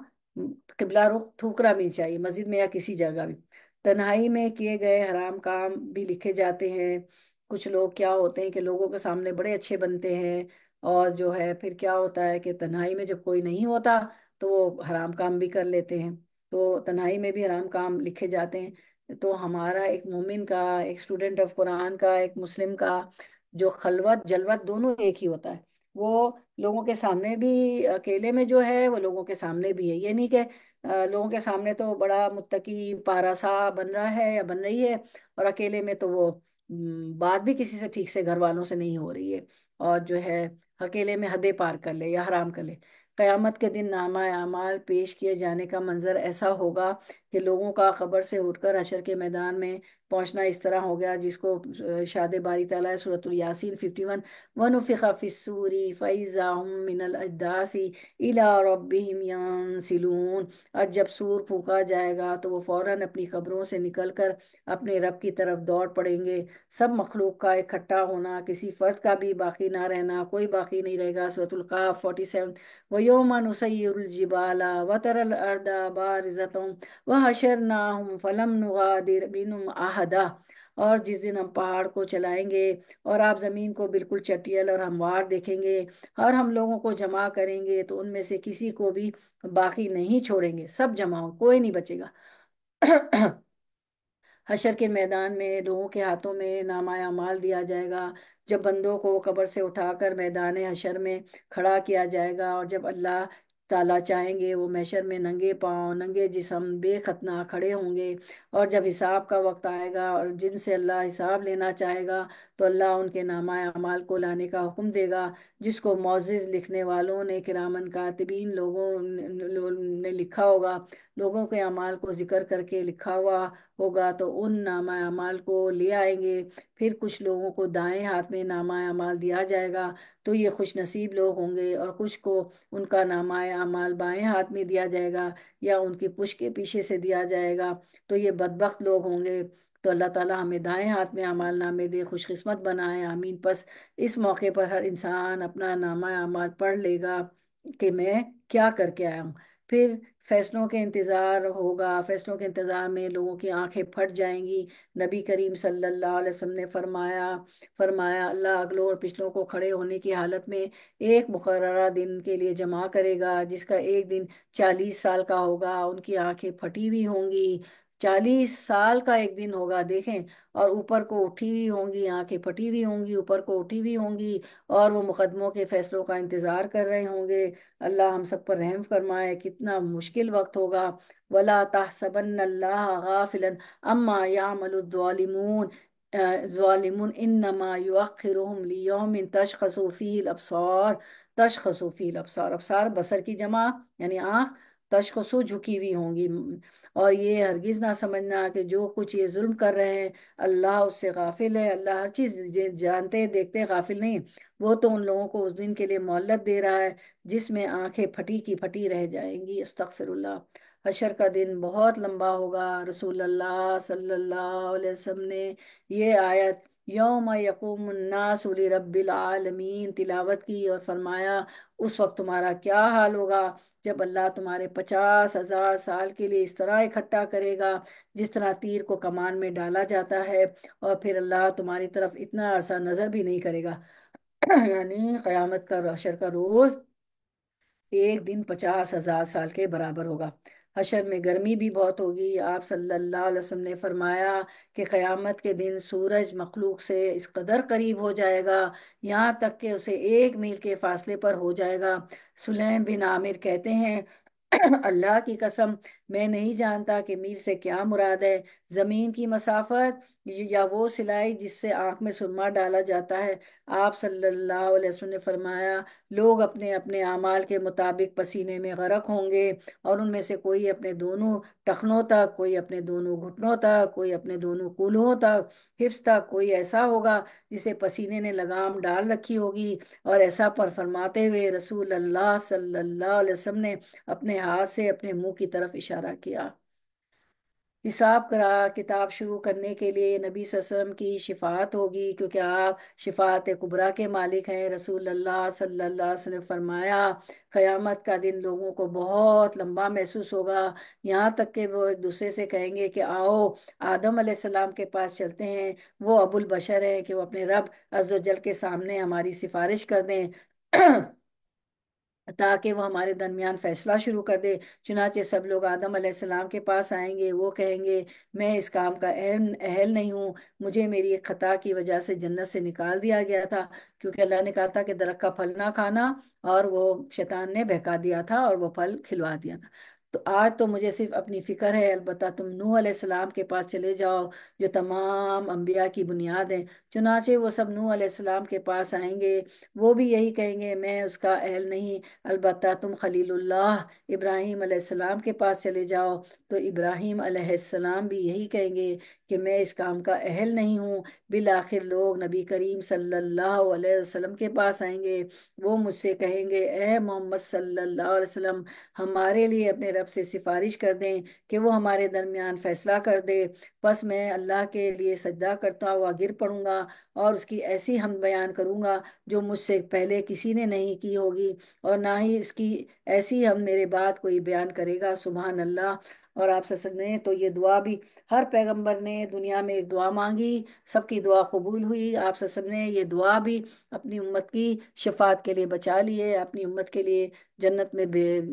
किबला रुख थूकना भी चाहिए मस्जिद में या किसी जगह भी तन्हाई में किए गए हराम काम भी लिखे जाते हैं कुछ लोग क्या होते हैं कि लोगों के सामने बड़े अच्छे बनते हैं और जो है फिर क्या होता है कि तन्हाई में जब कोई नहीं होता तो वो हराम काम भी कर लेते हैं तो तन्हाई में भी हराम काम लिखे जाते हैं तो हमारा एक मोमिन का एक स्टूडेंट ऑफ कुरान का एक मुस्लिम का जो खलवत जलवत दोनों एक ही होता है वो लोगों के सामने भी अकेले में जो है वो लोगों के सामने भी है ये नहीं कि लोगों के सामने तो बड़ा मुत्तकी पारासा बन रहा है या बन रही है और अकेले में तो वो बात भी किसी से ठीक से घर वालों से नहीं हो रही है और जो है अकेले में हदें पार कर ले या हराम कर ले कयामत के दिन नामा अमाल पेश किए जाने का मंजर ऐसा होगा कि लोगों का खबर से उठकर अशर के मैदान में पहुंचना इस तरह हो गया जिसको शाद बारी तला सूरत यासिन फिफ्टी वन फ़िका सूरी फ़ैज़ा मिनलदासी इला रब्बिहिम यंसिलून जब सूर फूका जाएगा तो वो फ़ौर अपनी ख़बरों से निकल कर अपने रब की तरफ दौड़ पड़ेंगे सब मखलूक का इकट्ठा होना किसी फर्द का भी बाकी ना रहना कोई बाकी नहीं रहेगा सूरतुल्काफ फोर्टी सेवन व योमन उसबाला व तरल अरदा बारिजतों व वहशर ना हम फलम नुगादिर बिनुम आहदा और जिस दिन हम पहाड़ को चलाएंगे और आप ज़मीन को बिल्कुल चटियल और हमवार देखेंगे और हम लोगों को जमा करेंगे तो उनमें से किसी को भी बाकी नहीं छोड़ेंगे सब जमा हो कोई नहीं बचेगा हशर के मैदान में लोगों के हाथों में नामाया माल दिया जाएगा जब बंदों को कब्र से उठाकर मैदान हशर में खड़ा किया जाएगा और जब अल्लाह ताला चाहेंगे वो मैशर में नंगे पाँव नंगे जिसम बेखतना खड़े होंगे और जब हिसाब का वक्त आएगा और जिनसे अल्लाह हिसाब लेना चाहेगा तो अल्लाह उनके नामा अमाल को लाने का हुक्म देगा जिसको मोजिज़ लिखने वालों ने किरामन कातबीन लोगों ने लिखा होगा लोगों के अमाल को जिक्र करके लिखा हुआ होगा तो उन नामा अमाल को ले आएंगे फिर कुछ लोगों को दाएं हाथ में नामा अमाल दिया जाएगा तो ये खुश नसीब लोग होंगे और कुछ को उनका नामा अमाल बाएं हाथ में दिया जाएगा या उनकी पुश के पीछे से दिया जाएगा तो ये बदबक लोग होंगे तो अल्लाह ताला हमें दाएं हाथ में अमाल नामे दे खुशकिस्मत बनाए आमीन बस इस मौके पर हर इंसान अपना नामा अमाल पढ़ लेगा कि मैं क्या करके आया हूँ फिर फैसलों के इंतज़ार होगा फैसलों के इंतज़ार में लोगों की आंखें फट जाएंगी नबी करीम सल्लल्लाहु अलैहि वसल्लम ने फरमाया फरमाया अल्लाह अगलों और पिछलों को खड़े होने की हालत में एक मुकर दिन के लिए जमा करेगा जिसका एक दिन चालीस साल का होगा उनकी आंखें फटी हुई होंगी चालीस साल का एक दिन होगा देखें और ऊपर को उठी हुई होंगी आंखें फटी हुई होंगी ऊपर को उठी हुई होंगी और वो मुकदमों के फैसलों का इंतज़ार कर रहे होंगे अल्लाह हम सब पर रहम फरमाए कितना मुश्किल वक्त होगा वला तहसबन अल्लाह गाफिलन अम्मा यामलुद्वालिमून ालिमन इनमा युखिरहम लियोमिन तशखसूफ़ील अबसार तशखसूफ़ील अबसार अबसार बसर की जमा यानी आँख तशखसु झुकी हुई होंगी और ये हरगिज़ ना समझना कि जो कुछ ये जुल्म कर रहे हैं अल्लाह उससे गाफिल है अल्लाह हर चीज़ जानते देखते गाफिल नहीं वो तो उन लोगों को उस दिन के लिए मोहलत दे रहा है जिसमें आंखें फटी की फटी रह जाएंगी अस्तफ़िरल्ला हशर का दिन बहुत लंबा होगा रसूल अल्लाह सल्लल्लाहु अलैहि वसल्लम ने ये आयत यौम रबिल आलमीन तिलावत की और फरमाया उस वक्त तुम्हारा क्या हाल होगा जब अल्लाह तुम्हारे पचास हज़ार साल के लिए इस तरह इकट्ठा करेगा जिस तरह तीर को कमान में डाला जाता है और फिर अल्लाह तुम्हारी तरफ इतना अरसा नज़र भी नहीं करेगा यानी क़यामत का अशर का रोज़ एक दिन पचास हज़ार साल के बराबर होगा हशर में गर्मी भी बहुत होगी आप सल्लल्लाहु अलैहि वसल्लम ने फरमाया कि क़यामत के दिन सूरज मखलूक से इस कदर करीब हो जाएगा यहाँ तक कि उसे एक मील के फासले पर हो जाएगा सुलेम बिन आमिर कहते हैं अल्लाह की कसम मैं नहीं जानता कि मीर से क्या मुराद है ज़मीन की मसाफत या वो सिलाई जिससे आँख में सुरमा डाला जाता है आप सल्लल्लाहु अलैहि वसल्लम ने फरमाया लोग अपने अपने अमाल के मुताबिक पसीने में गरक होंगे और उनमें से कोई अपने दोनों टखनों तक कोई अपने दोनों घुटनों तक कोई अपने दोनों कूल्हों तक हिप्स तक कोई ऐसा होगा जिसे पसीने ने लगाम डाल रखी होगी और ऐसा पर फरमाते हुए रसूल अल्लाह सल्लल्लाहु अलैहि वसल्लम ने अपने हाथ से अपने मुँह की तरफ इशारा इशारा किया हिसाब करा किताब शुरू करने के लिए नबी ससम की शिफात होगी क्योंकि आप शिफात कुबरा के मालिक हैं रसूल अल्लाह सल्लल्लाहु अलैहि फरमाया क़यामत का दिन लोगों को बहुत लंबा महसूस होगा यहाँ तक कि वो एक दूसरे से कहेंगे कि आओ आदम सलाम के पास चलते हैं वो अबुल बशर हैं कि वो अपने रब अज्जल के सामने हमारी सिफारिश कर दें ताकि वो हमारे दरमियान फैसला शुरू कर दे चुनाचे सब लोग आदम सलाम के पास आएंगे वो कहेंगे मैं इस काम का अहम अहल नहीं हूँ मुझे मेरी एक ख़ता की वजह से जन्नत से निकाल दिया गया था क्योंकि अल्लाह ने कहा था कि दरख्त का फल ना खाना और वो शैतान ने बहका दिया था और वो फल खिलवा दिया था तो आज तो मुझे सिर्फ अपनी फ़िक्र है अलबत् तुम नू सलाम के पास चले जाओ जो तमाम अम्बिया की बुनियाद है चुनाचे वो सब नू सलाम के पास आएंगे वो भी यही कहेंगे मैं उसका अहल नहीं अलबत् तुम खलील इब्राहिम सलाम के पास चले जाओ तो इब्राहिम सलाम भी यही कहेंगे कि मैं इस काम का अहल नहीं हूँ बिल आखिर लोग नबी करीम सल्लल्लाहु अलैहि वसल्लम के पास आएंगे वो मुझसे कहेंगे ए मोहम्मद सल्लल्लाहु अलैहि वसल्लम हमारे लिए अपने रब से सिफारिश कर दें कि वो हमारे दरमियान फ़ैसला कर दे बस मैं अल्लाह के लिए सजदा करता हुआ गिर पड़ूंगा और उसकी ऐसी हम बयान करूँगा जो मुझसे पहले किसी ने नहीं की होगी और ना ही उसकी ऐसी हम मेरे बाद कोई बयान करेगा सुबहान अल्लाह और आप ससर ने तो ये दुआ भी हर पैगंबर ने दुनिया में एक दुआ मांगी सबकी दुआ कबूल हुई आप ससर ने ये दुआ भी अपनी उम्मत की शफात के लिए बचा लिए अपनी उम्मत के लिए जन्नत में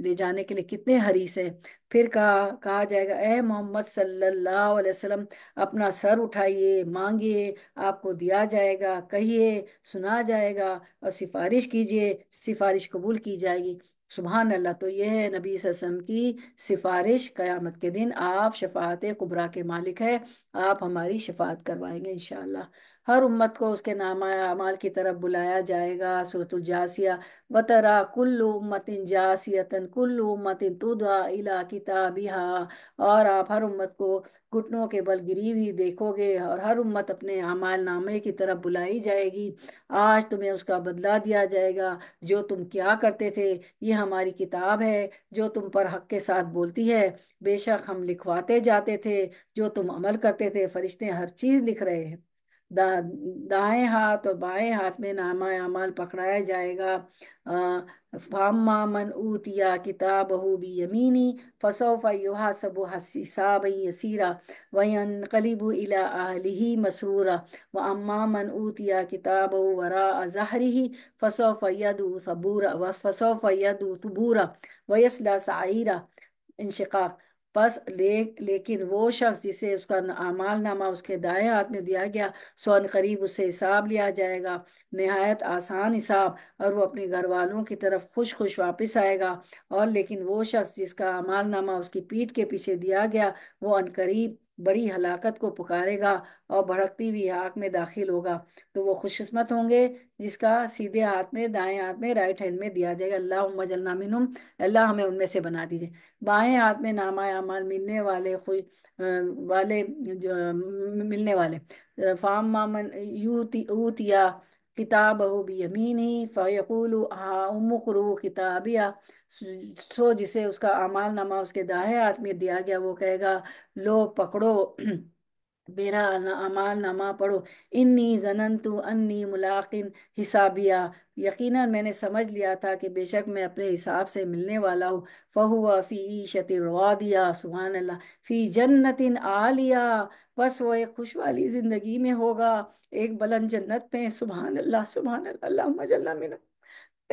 ले जाने के लिए कितने हरीस हैं फिर कहा कहा जाएगा ए मोहम्मद सल्लल्लाहु अलैहि वसल्लम अपना सर उठाइए मांगिए आपको दिया जाएगा कहिए सुना जाएगा और सिफारिश कीजिए सिफारिश कबूल की जाएगी सुबहान अल्लाह तो यह है नबी वसम की सिफारिश क़यामत के दिन आप शफात कुबरा के मालिक है आप हमारी शफात करवाएंगे इन हर उम्मत को उसके नामा अमाल की तरफ बुलाया जाएगा सूरत जासिया वतरा कुल्लु उम्मतिन जासियतन कुल्लु उम्मतिन तुदा इला किताबिहा और आप हर उम्मत को घुटनों के बल गिरी हुई देखोगे और हर उम्मत अपने अमाल नामे की तरफ बुलाई जाएगी आज तुम्हें उसका बदला दिया जाएगा जो तुम क्या करते थे ये हमारी किताब है जो तुम पर हक के साथ बोलती है बेशक हम लिखवाते जाते थे जो तुम अमल करते थे फरिश्ते हर चीज़ लिख रहे हैं दा, दाएं हाथ और बाएं हाथ में नामा अमाल पकड़ाया जाएगा फामा मन ऊतिया किताब भी यमीनी फसोफ़ युहा सबो हिसाब यसीरा वयन कलीबू इला आहली मसूरा व अम्मा मन ऊतिया किताब वरा अजहरी फसोफ़ फ़ैद सबूरा व फसोफ़ फ़ैद तबूरा वयसला साइरा इनशिका बस ले लेकिन वो शख्स जिसे उसका अमाल नामा उसके दाएं हाथ में दिया गया सोन करीब उससे हिसाब लिया जाएगा नहायत आसान हिसाब और वो अपने घर वालों की तरफ खुश खुश वापस आएगा और लेकिन वो शख्स जिसका अमाल नामा उसकी पीठ के पीछे दिया गया वो अनकरीब बड़ी हलाकत को पुकारेगा और भड़कती हुई आग में दाखिल होगा तो वो खुशकस्मत होंगे जिसका सीधे हाथ में दाएं हाथ में राइट हैंड में दिया जाएगा अल्लाह मजलना मिनुम अल्लाह हमें उनमें से बना दीजिए बाएं हाथ में नामा अमाल मिलने वाले खुश वाले जो मिलने वाले फाम मामन यूत ऊतिया किताबहु बियमीनी फ़यकूल हाँ उमकरू किताबिया सो जिसे उसका अमाल नामा उसके दाहे हाथ में दिया गया वो कहेगा लो पकड़ो मेरा अमाल नामा पढ़ो इन्नी जनन तू अन्नी मुलाकिन हिसाबिया यकीन मैंने समझ लिया था कि बेशक मैं अपने हिसाब से मिलने वाला हूँ फ़हुआ फ़ी शतिरवादिया सुबहान अल्लाह फ़ी जन्नतिन आलिया बस वो एक खुश वाली ज़िंदगी में होगा एक बलन जन्नत में सुबहान अल्लाह सुबहान अल्लाह मजल्ला मिना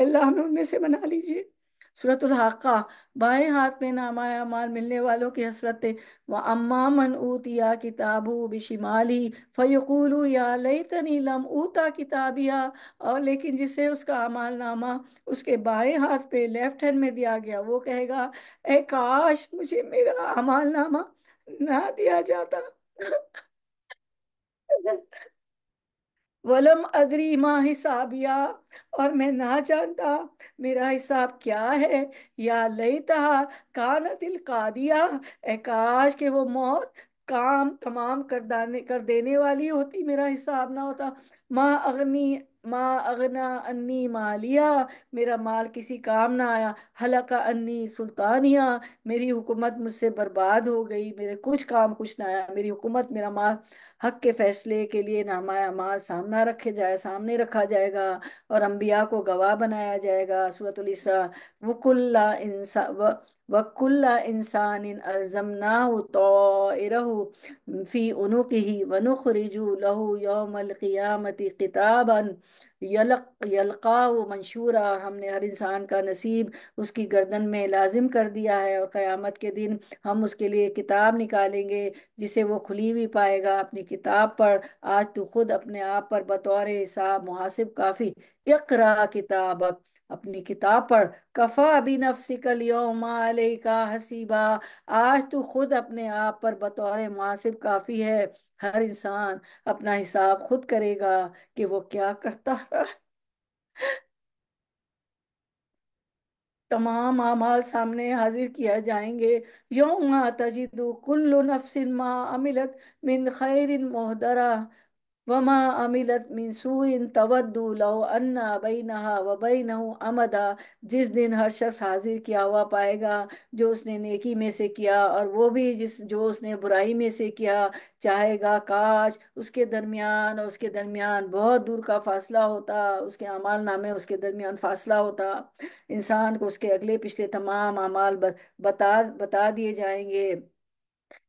अल्लाह हमें उनमें से बना लीजिए सूरत हाका बाएं हाथ में नामाया माल मिलने वालों की हसरत व अम्मा मन ऊतिया किताबू बिशिमाली फ़यकूलू या लई तनी लम ऊता किताबिया और लेकिन जिसे उसका अमाल नामा उसके बाएं हाथ पे लेफ्ट हैंड में दिया गया वो कहेगा ए काश मुझे मेरा अमाल नामा ना दिया जाता वलम अदरी माँ हिसाबिया और मैं ना जानता मेरा हिसाब क्या है या लई तहा कान दिल का दिया एकाश के वो मौत काम तमाम कर दाने कर देने वाली होती मेरा हिसाब ना होता माँ अग्नि माँ अगना अन्नी मालिया मेरा माल किसी काम ना आया हलका अन्नी सुल्तानिया मेरी हुकूमत मुझसे बर्बाद हो गई मेरे कुछ काम कुछ ना आया मेरी हुकूमत मेरा माल हक के फैसले के लिए नामाया माल सामना रखे जाए सामने रखा जाएगा और अम्बिया को गवाह बनाया जाएगा सूरत वकुल्ला इंसा वकुल्ला इंसान इन फ़ी उनुक ही वनुखरिजू लहू यौमल यलक यलका मंशूरा हमने हर इंसान का नसीब उसकी गर्दन में लाजिम कर दिया है और क़यामत के दिन हम उसके लिए किताब निकालेंगे जिसे वो खुली भी पाएगा अपनी किताब पर आज तू खुद अपने आप पर बतौर हिसाब मुहासिब काफ़ी इकरा किताबक अपनी किताब पढ़ कफा अभी नफसी कल योमा का हसीबा आज तू खुद अपने आप पर बतौर मासिब काफ़ी है हर इंसान अपना हिसाब खुद करेगा कि वो क्या करता रहा तमाम आमाल सामने हाजिर किया जाएंगे योम तजिदु कुल्लु नफसिन मा अमिलत मिन खैरिन मोहदरा वमा अमिलत मिन लव अन्ना बैनहा व बैनहु अमदा जिस दिन हर शख्स हाजिर किया हुआ पाएगा जो उसने नेकी में से किया और वो भी जिस जो उसने बुराई में से किया चाहेगा काश उसके दरमियान और उसके दरमियान बहुत दूर का फासला होता उसके अमाल नामे उसके दरमियान फासला होता इंसान को उसके अगले पिछले तमाम अमाल बता बता दिए जाएंगे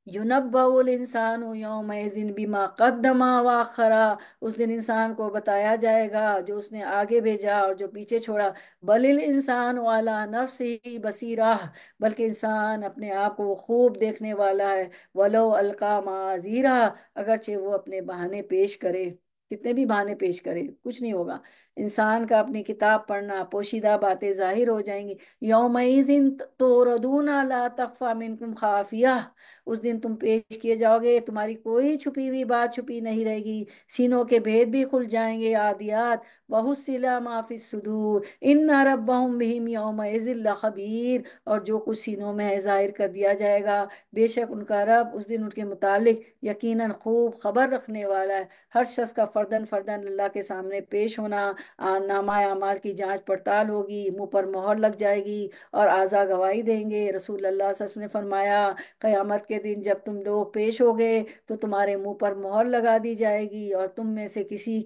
इंसान यौमिन बीमा कदमा वाखरा उस दिन इंसान को बताया जाएगा जो उसने आगे भेजा और जो पीछे छोड़ा बलिल इंसान वाला नफ्स ही बसीरा बल्कि इंसान अपने आप को खूब देखने वाला है वलो अलका माजीरा अगरचे वो अपने बहाने पेश करे कितने भी बहाने पेश करे कुछ नहीं होगा इंसान का अपनी किताब पढ़ना पोशीदा बातें जाहिर हो जाएंगी योम दिन तो ला खाफिया उस दिन तुम पेश किए जाओगे तुम्हारी कोई छुपी हुई बात छुपी नहीं रहेगी सीनों के भेद भी खुल जाएंगे आदियात बहुत सिला माफी सदूर इन बहुम भीम योम खबीर और जो कुछ सीनों में है जाहिर कर दिया जाएगा बेशक उनका रब उस दिन उनके मुतल यक़ीन खूब खबर रखने वाला है हर शख्स का फर्दन फर्दन अल्लाह के सामने पेश होना नामा अमाल की जांच पड़ताल होगी मुंह पर मोहर लग जाएगी और आज़ा गवाही देंगे रसूल अल्लाह सस ने फरमाया क़यामत के दिन जब तुम लोग पेश हो गए तो तुम्हारे मुंह पर मोहर लगा दी जाएगी और तुम में से किसी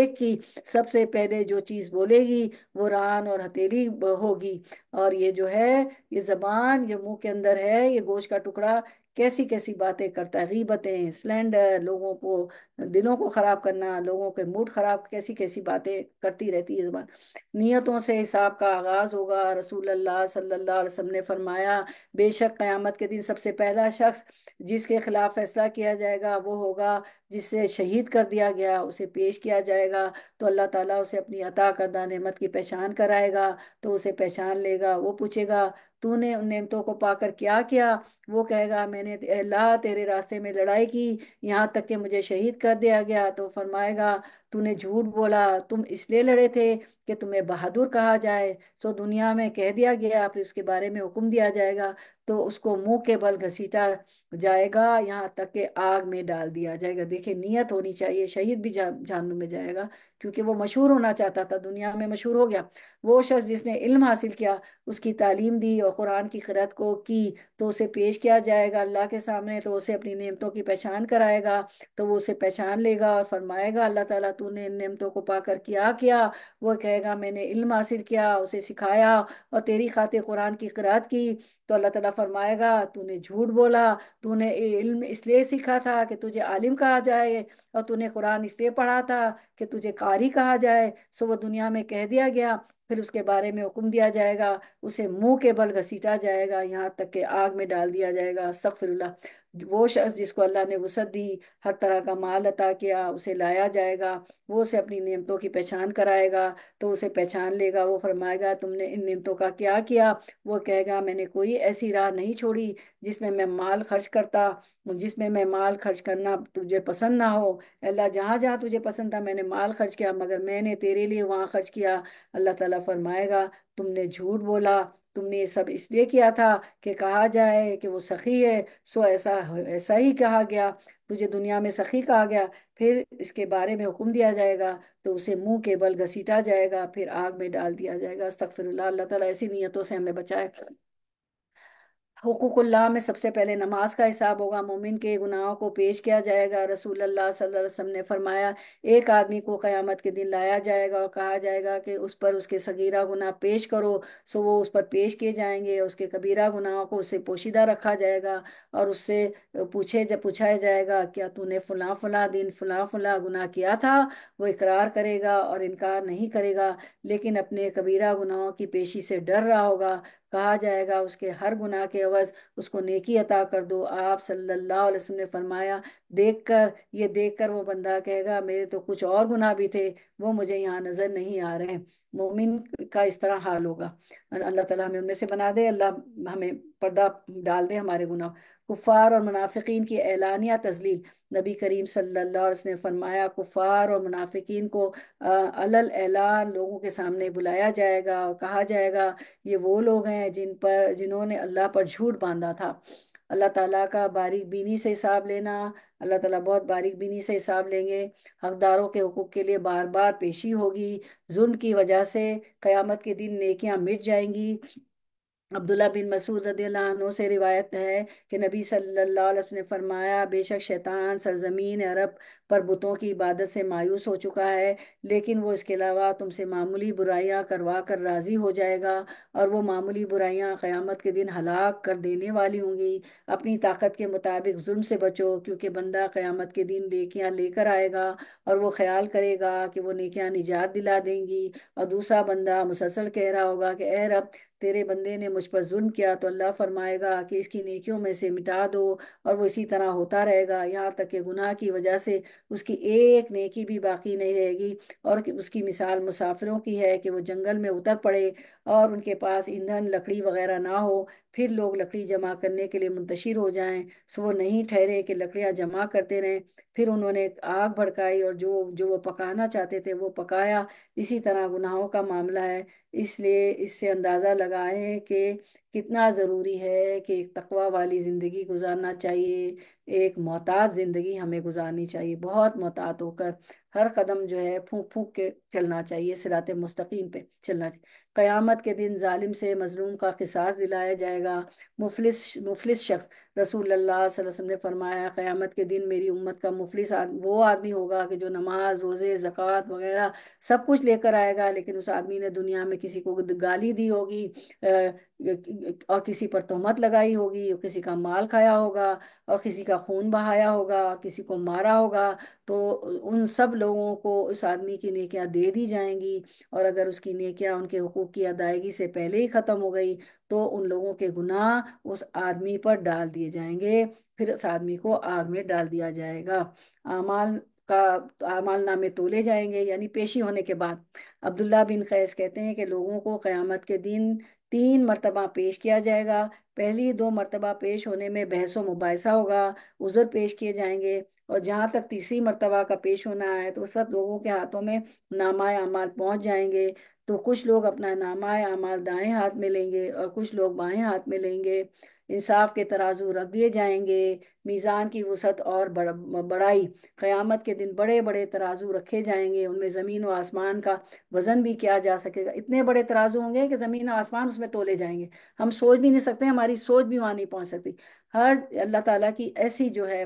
एक की सबसे पहले जो चीज़ बोलेगी वो रान और हथेली होगी और ये जो है ये ज़बान ये मुंह के अंदर है ये गोश का टुकड़ा कैसी कैसी बातें करता है गीबतें स्लेंडर लोगों को दिलों को ख़राब करना लोगों के मूड ख़राब कैसी कैसी बातें करती रहती है ज़बान नीयतों से हिसाब का आगाज़ होगा रसूल अल्लाह सल्लल्लाहु अलैहि वसल्लम ने फरमाया बेशक क़यामत के दिन सबसे पहला शख्स जिसके ख़िलाफ़ फ़ैसला किया जाएगा वो होगा जिससे शहीद कर दिया गया उसे पेश किया जाएगा तो अल्लाह ताला उसे अपनी अता करदा नेमत की पहचान कराएगा तो उसे पहचान लेगा वो पूछेगा तूने उन नेमतों को पाकर क्या किया वो कहेगा मैंने अल्लाह तेरे रास्ते में लड़ाई की यहाँ तक कि मुझे शहीद कर दिया गया तो फरमाएगा तूने झूठ बोला तुम इसलिए लड़े थे कि तुम्हें बहादुर कहा जाए सो दुनिया में कह दिया गया फिर उसके बारे में हुक्म दिया जाएगा तो उसको मुंह के बल घसीटा जाएगा यहाँ तक के आग में डाल दिया जाएगा देखिए नियत होनी चाहिए शहीद भी जा, में जाएगा क्योंकि वो मशहूर होना चाहता था दुनिया में मशहूर हो गया वो शख्स जिसने इल्म हासिल किया उसकी तालीम दी और कुरान की खरत को की तो उसे पेश किया जाएगा अल्लाह के सामने तो उसे अपनी नियमतों की पहचान कराएगा तो वो उसे पहचान लेगा और फरमाएगा अल्लाह ताला तूने इन नियमतों को पाकर क्या किया वो कहेगा मैंने इल्म हासिल किया उसे सिखाया और तेरी खातिर कुरान की खरात की तो अल्लाह ताला फरमाएगा तूने झूठ बोला तूने इल्म इसलिए सीखा था कि तुझे आलिम कहा जाए और तूने कुरान इसलिए पढ़ा था कि तुझे कारी कहा जाए सो वो दुनिया में कह दिया गया फिर उसके बारे में हुक्म दिया जाएगा उसे मुंह के बल घसीटा जाएगा यहाँ तक के आग में डाल दिया जाएगा सफ़िरल्ला वो शख्स जिसको अल्लाह ने वसत दी हर तरह का माल अता किया उसे लाया जाएगा वो उसे अपनी नियमतों की पहचान कराएगा तो उसे पहचान लेगा वो फरमाएगा तुमने इन नियमतों का क्या किया वो कहेगा मैंने कोई ऐसी राह नहीं छोड़ी जिसमें मैं माल खर्च करता जिसमें मैं माल खर्च करना तुझे पसंद ना हो अल्लाह जहाँ जहाँ तुझे पसंद था मैंने माल खर्च किया मगर मैंने तेरे लिए वहाँ खर्च किया अल्लाह तला फरमाएगा तुमने झूठ बोला तुमने ये सब इसलिए किया था कि कहा जाए कि वो सखी है सो ऐसा ऐसा ही कहा गया तुझे दुनिया में सखी कहा गया फिर इसके बारे में हुक्म दिया जाएगा तो उसे मुंह के बल घसीटा जाएगा फिर आग में डाल दिया जाएगा अस्तगफिरुल्लाह अल्लाह ताला ऐसी नीयतों से हमें बचाए हकूकुल्ला में सबसे पहले नमाज का हिसाब होगा मोमिन के गुनाहों को पेश किया जाएगा रसूल अल्लाह सल्लल्लाहु अलैहि वसल्लम ने फरमाया एक आदमी को क़यामत के दिन लाया जाएगा और कहा जाएगा कि उस पर उसके सगीरा गुनाह पेश करो सो वो उस पर पेश किए जाएंगे उसके कबीरा गुनाहों को उससे पोशीदा रखा जाएगा और उससे पूछे जब पूछा जाएगा क्या तूने फ़लाँ फ़लाँ दिन फला फ़लाँ गुनाह किया था वो इकरार करेगा और इनकार नहीं करेगा लेकिन अपने कबीरा गुनाहों की पेशी से डर रहा होगा कहा जाएगा उसके हर गुनाह के अवज उसको नेकी अता कर दो आप सल्लल्लाहु अलैहि वसल्लम ने फरमाया देखकर ये देखकर वो बंदा कहेगा मेरे तो कुछ और गुनाह भी थे वो मुझे यहाँ नजर नहीं आ रहे हैं मोमिन का इस तरह हाल होगा अल्लाह ताला हमें उनमें से बना दे अल्लाह हमें पर्दा डाल दे हमारे गुनाह कुफ़ार और मुनाफिकीन की एलानिया तजलील नबी करीम सल्लल्लाहु अलैहि वसल्लम ने फरमाया कुफ़ार और मुनाफिकीन को अलल ऐलान लोगों के सामने बुलाया जाएगा और कहा जाएगा ये वो लोग हैं जिन पर जिन्होंने अल्लाह पर झूठ बांधा था अल्लाह ताला का बारीक बीनी से हिसाब लेना अल्लाह ताला बहुत बारीक बीनी से हिसाब लेंगे हकदारों के हकूक़ के लिए बार बार पेशी होगी जुल्म की वजह से क़यामत के दिन नेकियां मिट जाएंगी अब्दुल्ला बिन मसूद रदील्ला से रिवायत है कि नबी सल्लल्लाहु अलैहि वसल्लम ने फरमाया बेशक शैतान सरजमीन अरब पर बुतों की इबादत से मायूस हो चुका है लेकिन वो इसके अलावा तुमसे मामूली बुराइयां करवा कर राज़ी हो जाएगा और वो मामूली बुराइयां क़यामत के दिन हलाक कर देने वाली होंगी अपनी ताकत के मुताबिक जुल्म से बचो क्योंकि बंदा क़यामत के दिन नेकियाँ लेकर आएगा और वो ख्याल करेगा कि वो नकियाँ निजात दिला देंगी और दूसरा बंदा मुसलसल कह रहा होगा कि ए रब तेरे बंदे ने मुझ पर जुल्म किया तो अल्लाह फरमाएगा कि इसकी नेकियों में से मिटा दो और वो इसी तरह होता रहेगा यहाँ तक कि गुनाह की वजह से उसकी एक नेकी भी बाकी नहीं रहेगी और उसकी मिसाल मुसाफिरों की है कि वो जंगल में उतर पड़े और उनके पास ईंधन लकड़ी वगैरह ना हो फिर लोग लकड़ी जमा करने के लिए मुंतशिर हो जाएं सो वो नहीं ठहरे कि लकड़ियाँ जमा करते रहें फिर उन्होंने आग भड़काई और जो जो वो पकाना चाहते थे वो पकाया इसी तरह गुनाहों का मामला है इसलिए इससे अंदाज़ा लगाएं कि कितना ज़रूरी है कि एक तकवा वाली ज़िंदगी गुजारना चाहिए एक मोहताज ज़िंदगी हमें गुजारनी चाहिए बहुत मोहतात होकर हर कदम जो है फूंक फूंक के चलना चाहिए सिरात मुस्तकीम पे चलना चाहिए क़यामत के दिन ालिम से मज़लूम का किसास दिलाया जाएगा मुफलिस मुफलिस शख्स रसूल अल्लाह वसल्लम ने फरमाया क़यामत के दिन मेरी उम्मत का मुफलिस आद, वो आदमी होगा कि जो नमाज रोज़े ज़क़़त वगैरह सब कुछ लेकर आएगा लेकिन उस आदमी ने दुनिया में किसी को गाली दी होगी और किसी पर तोहमत लगाई होगी किसी का माल खाया होगा और किसी का खून बहाया होगा किसी को मारा होगा तो उन सब लोगों को उस आदमी की नेकियाँ दे दी जाएंगी और अगर उसकी नेकियाँ उनके हकूक हकूक की अदायगी से पहले ही ख़त्म हो गई तो उन लोगों के गुनाह उस आदमी पर डाल दिए जाएंगे फिर उस आदमी को आग में डाल दिया जाएगा अमाल का अमाल नामे तोले जाएंगे यानी पेशी होने के बाद अब्दुल्ला बिन कैस कहते हैं कि लोगों को क़यामत के दिन तीन मरतबा पेश किया जाएगा पहली दो मरतबा पेश होने में बहस व मुबासा होगा उज़र पेश किए जाएंगे और जहाँ तक तीसरी मरतबा का पेश होना है तो उस वक्त लोगों के हाथों में नामा अमाल पहुँच जाएंगे तो कुछ लोग अपना नामाए अमाल दाएं हाथ में लेंगे और कुछ लोग बाएं हाथ में लेंगे इंसाफ के तराजू रख दिए जाएंगे मीज़ान की वसत और बड़, बड़ाई क़यामत के दिन बड़े बड़े तराजू रखे जाएंगे उनमें ज़मीन व आसमान का वज़न भी किया जा सकेगा इतने बड़े तराजू होंगे कि ज़मीन और आसमान उसमें तोले जाएंगे हम सोच भी नहीं सकते हमारी सोच भी वहाँ नहीं पहुँच सकती हर अल्लाह ताला की ऐसी जो है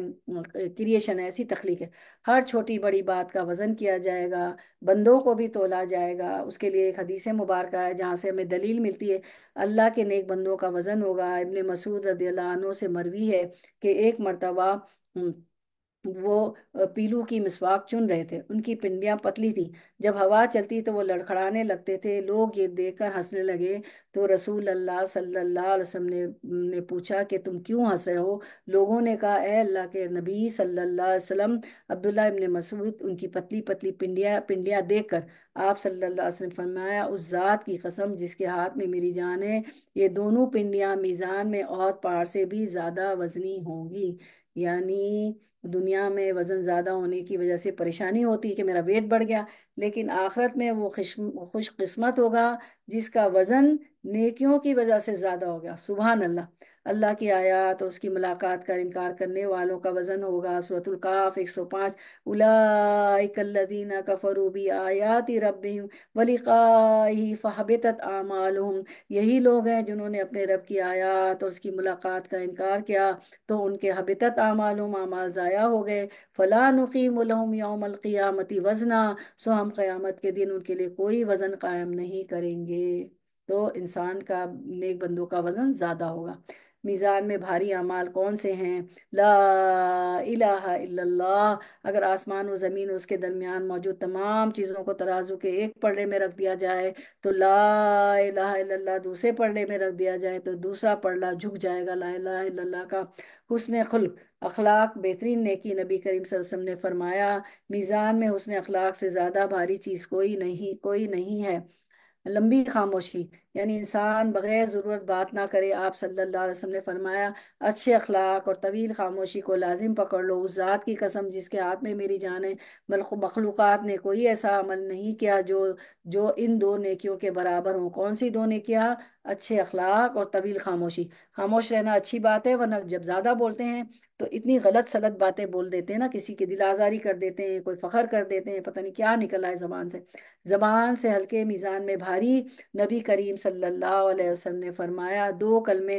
क्रिएशन है ऐसी तख्लीक है हर छोटी बड़ी बात का वज़न किया जाएगा बंदों को भी तोला जाएगा उसके लिए एक हदीस मुबारक है जहाँ से हमें दलील मिलती है अल्लाह के नेक बंदों का वज़न होगा इबन मसूद रदी से मरवी है कि एक मरतबा हम्म, वो पीलू की मिसवाक चुन रहे थे उनकी पिंडियां पतली थी जब हवा चलती तो वो लड़खड़ाने लगते थे लोग ये देखकर हंसने लगे तो रसूल अल्लाह सल्लल्लाहु अलैहि वसल्लम ने ने पूछा कि तुम क्यों हंस रहे हो लोगों ने कहा ए अल्लाह के नबी सल्लल्लाहु अलैहि वसल्लम अब्दुल्ला इबन मसूद उनकी पतली पतली पिंडियाँ पिंडियाँ देख कर आप सल्ला ने फरमाया उस ज़ात की कसम जिसके हाथ में मेरी जान है ये दोनों पिंडियाँ मीज़ान में और पार से भी ज़्यादा वजनी होंगी यानी दुनिया में वज़न ज़्यादा होने की वजह से परेशानी होती है कि मेरा वेट बढ़ गया लेकिन आखिरत में वो खुश खुशकस्मत होगा जिसका वज़न नेकियों की वजह से ज़्यादा हो गया सुबह अल्लाह अल्लाह की आयात और उसकी मुलाकात का इनकार करने वालों का वजन होगा सूरतुल्काफ एक सौ पाँच का फ़रूबी आयात रब वली फ़हबत आमाल यही लोग हैं जिन्होंने अपने रब की आयात और उसकी मुलाकात का इनकार किया तो उनके हबित आमालूम आमाल ज़ाया हो गए फ़लाँ नुकीम यौमलक़ियामती वजना सो हम क़यामत के दिन उनके लिए कोई वज़न कायम नहीं करेंगे तो इंसान का नेक बंदों का वज़न ज़्यादा होगा मीज़ान में भारी अमाल कौन से हैं ला इलाहा इल्लल्लाह अगर आसमान व ज़मीन उसके दरमियान मौजूद तमाम चीज़ों को तराजू के एक पल्ले में रख दिया जाए तो ला इलाहा इल्लल्लाह दूसरे पल्ले में रख दिया जाए तो दूसरा पल्ला झुक जाएगा ला इलाहा इल्लल्लाह का हुसन खुल्क अखलाक बेहतरीन नेकी नबी करीम वसल्लम ने फरमाया मीज़ान में हुसन अखलाक से ज़्यादा भारी चीज़ कोई नहीं कोई नहीं है लंबी खामोशी यानी इंसान बग़ैर ज़रूरत बात ना करे आप सल्लल्लाहु अलैहि वसल्लम ने फरमाया अच्छे अखलाक और तवील खामोशी को लाजिम पकड़ लो उस ज़ात की कसम जिसके हाथ में मेरी जान है बल्कि मखलूक़ात ने कोई ऐसा अमल नहीं किया जो जो इन दो नेकियों के बराबर हों कौन सी दो ने किया अच्छे अखलाक और तवील खामोशी खामोश रहना अच्छी बात है वरना जब ज़्यादा बोलते हैं तो इतनी गलत सलत बातें बोल देते हैं ना किसी की दिल आज़ारी कर देते हैं कोई फ़खर कर देते हैं पता नहीं क्या निकला है ज़बान से ज़बान से हल्के मीज़ान में भारी नबी करीम सल्लल्लाहु अलैहि वसल्लम ने फरमाया दो कलमे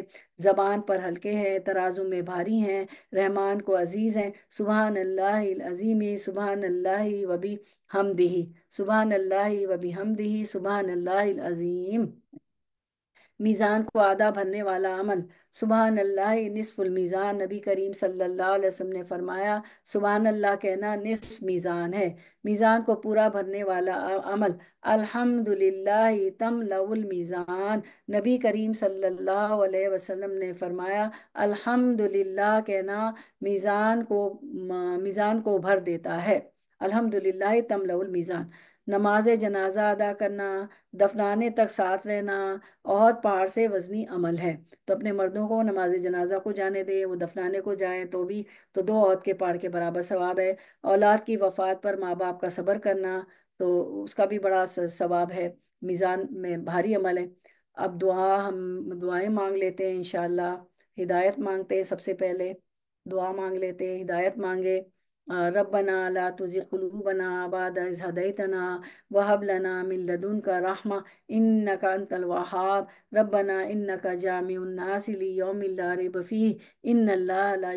ज़बान पर हल्के हैं तराजू में भारी हैं रहमान को अजीज़ हैं सुबह अल्लाह अजीम सुबहान अल्लाह वबी हमदही सुबह अल्लाह वबी हमदही सुबहान अल्लाह अजीम मीज़ान को आधा भरने वाला अमल सुबह अल्लाह नसफ़ुल मीज़ान नबी करीम सल्लल्लाहु अलैहि वसल्लम ने फरमाया सुबह अल्लाह कहना निसफ मीज़ान है मीज़ान को पूरा भरने वाला अमल अल्हम्दुलिल्लाह तम लउल मीज़ान नबी करीम सल्लल्लाहु अलैहि वसल्लम ने फरमाया अल्हम्दुलिल्लाह कहना मीज़ान को मीज़ान को भर देता है अल्हम्दुलिल्लाह तमलउल मीज़ान नमाज जनाजा अदा करना दफनाने तक साथ रहना और पार से वजनी अमल है तो अपने मर्दों को नमाज जनाजा को जाने दे वो दफनाने को जाएं तो भी तो दो औरत के पार के बराबर सवाब है औलाद की वफात पर माँ बाप का सब्र करना तो उसका भी बड़ा सवाब है मीज़ान में भारी अमल है अब दुआ हम दुआएं मांग लेते हैं इन हिदायत मांगते हैं सबसे पहले दुआ मांग लेते हैं हिदायत मांगे रबना ला तुझे कलूबना बाद इज़ हदैतना वहब लना मिन लदुनका रहमा अंतल वहाब रबना इन्नका जामिउन्नास लियौमिन ला रैब बफ़ी इन ला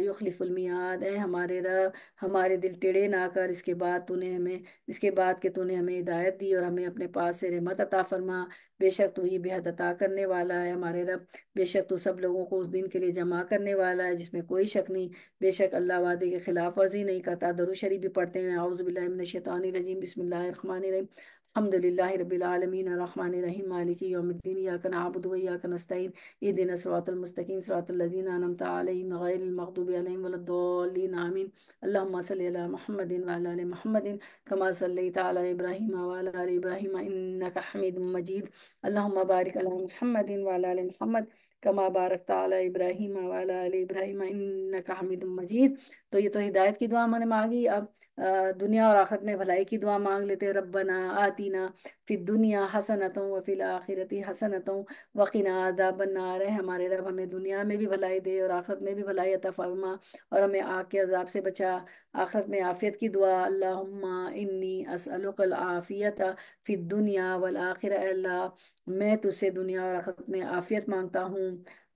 ए हमारे रब हमारे दिल टेढ़े ना कर इसके बाद तूने हमें इसके बाद के तूने हमें हिदायत दी और हमें अपने पास से रहमत अता फरमा बेशक तू ही बेहद अता करने वाला है हमारे रब बेशक तू सब लोगों को उस दिन के लिए जमा करने वाला है जिसमें कोई शक नहीं बेशक अल्लाह वादे के खिलाफ वर्जी नहीं करता दरुशरी भी पढ़ते हैं रजीम बसमिल्लर الحمد لله رب العالمين الرحمن الرحيم مالك يوم الدين إياك نعبد وإياك نستعين اهدنا الصراط المستقيم صراط الذين أنعمت عليهم غير المغضوب عليهم ولا الضالين آمين اللهم صل على محمد وعلى آل محمد كما صليت على إبراهيم وعلى آل إبراهيم إنك حميد مجيد اللهم بارك على محمد وعلى آل محمد كما باركت على ابراهيم وعلى ال ابراهيم انك حميد مجيد تو یہ تو ہدایت کی دعا میں نے مانگی اب दुनिया और आखिरत में भलाई की दुआ मांग लेते रब्बना आतीना फिर दुनिया हसनतों व फिल आखिरती हसनतों वकीना आदा बन्ना रहे हमारे रब हमें दुनिया में भी भलाई दे और आखिरत में भी भलाई अता फरमा और हमें आग के अजाब से बचा आखिरत में आफ़ियत की दुआ अल्लाहुम्मा इन्नी असलकल आफ़ियत फिर दुनिया वल आखिर अल्लाह मैं तुझसे दुनिया और आखिरत में आफ़ियत मांगता हूँ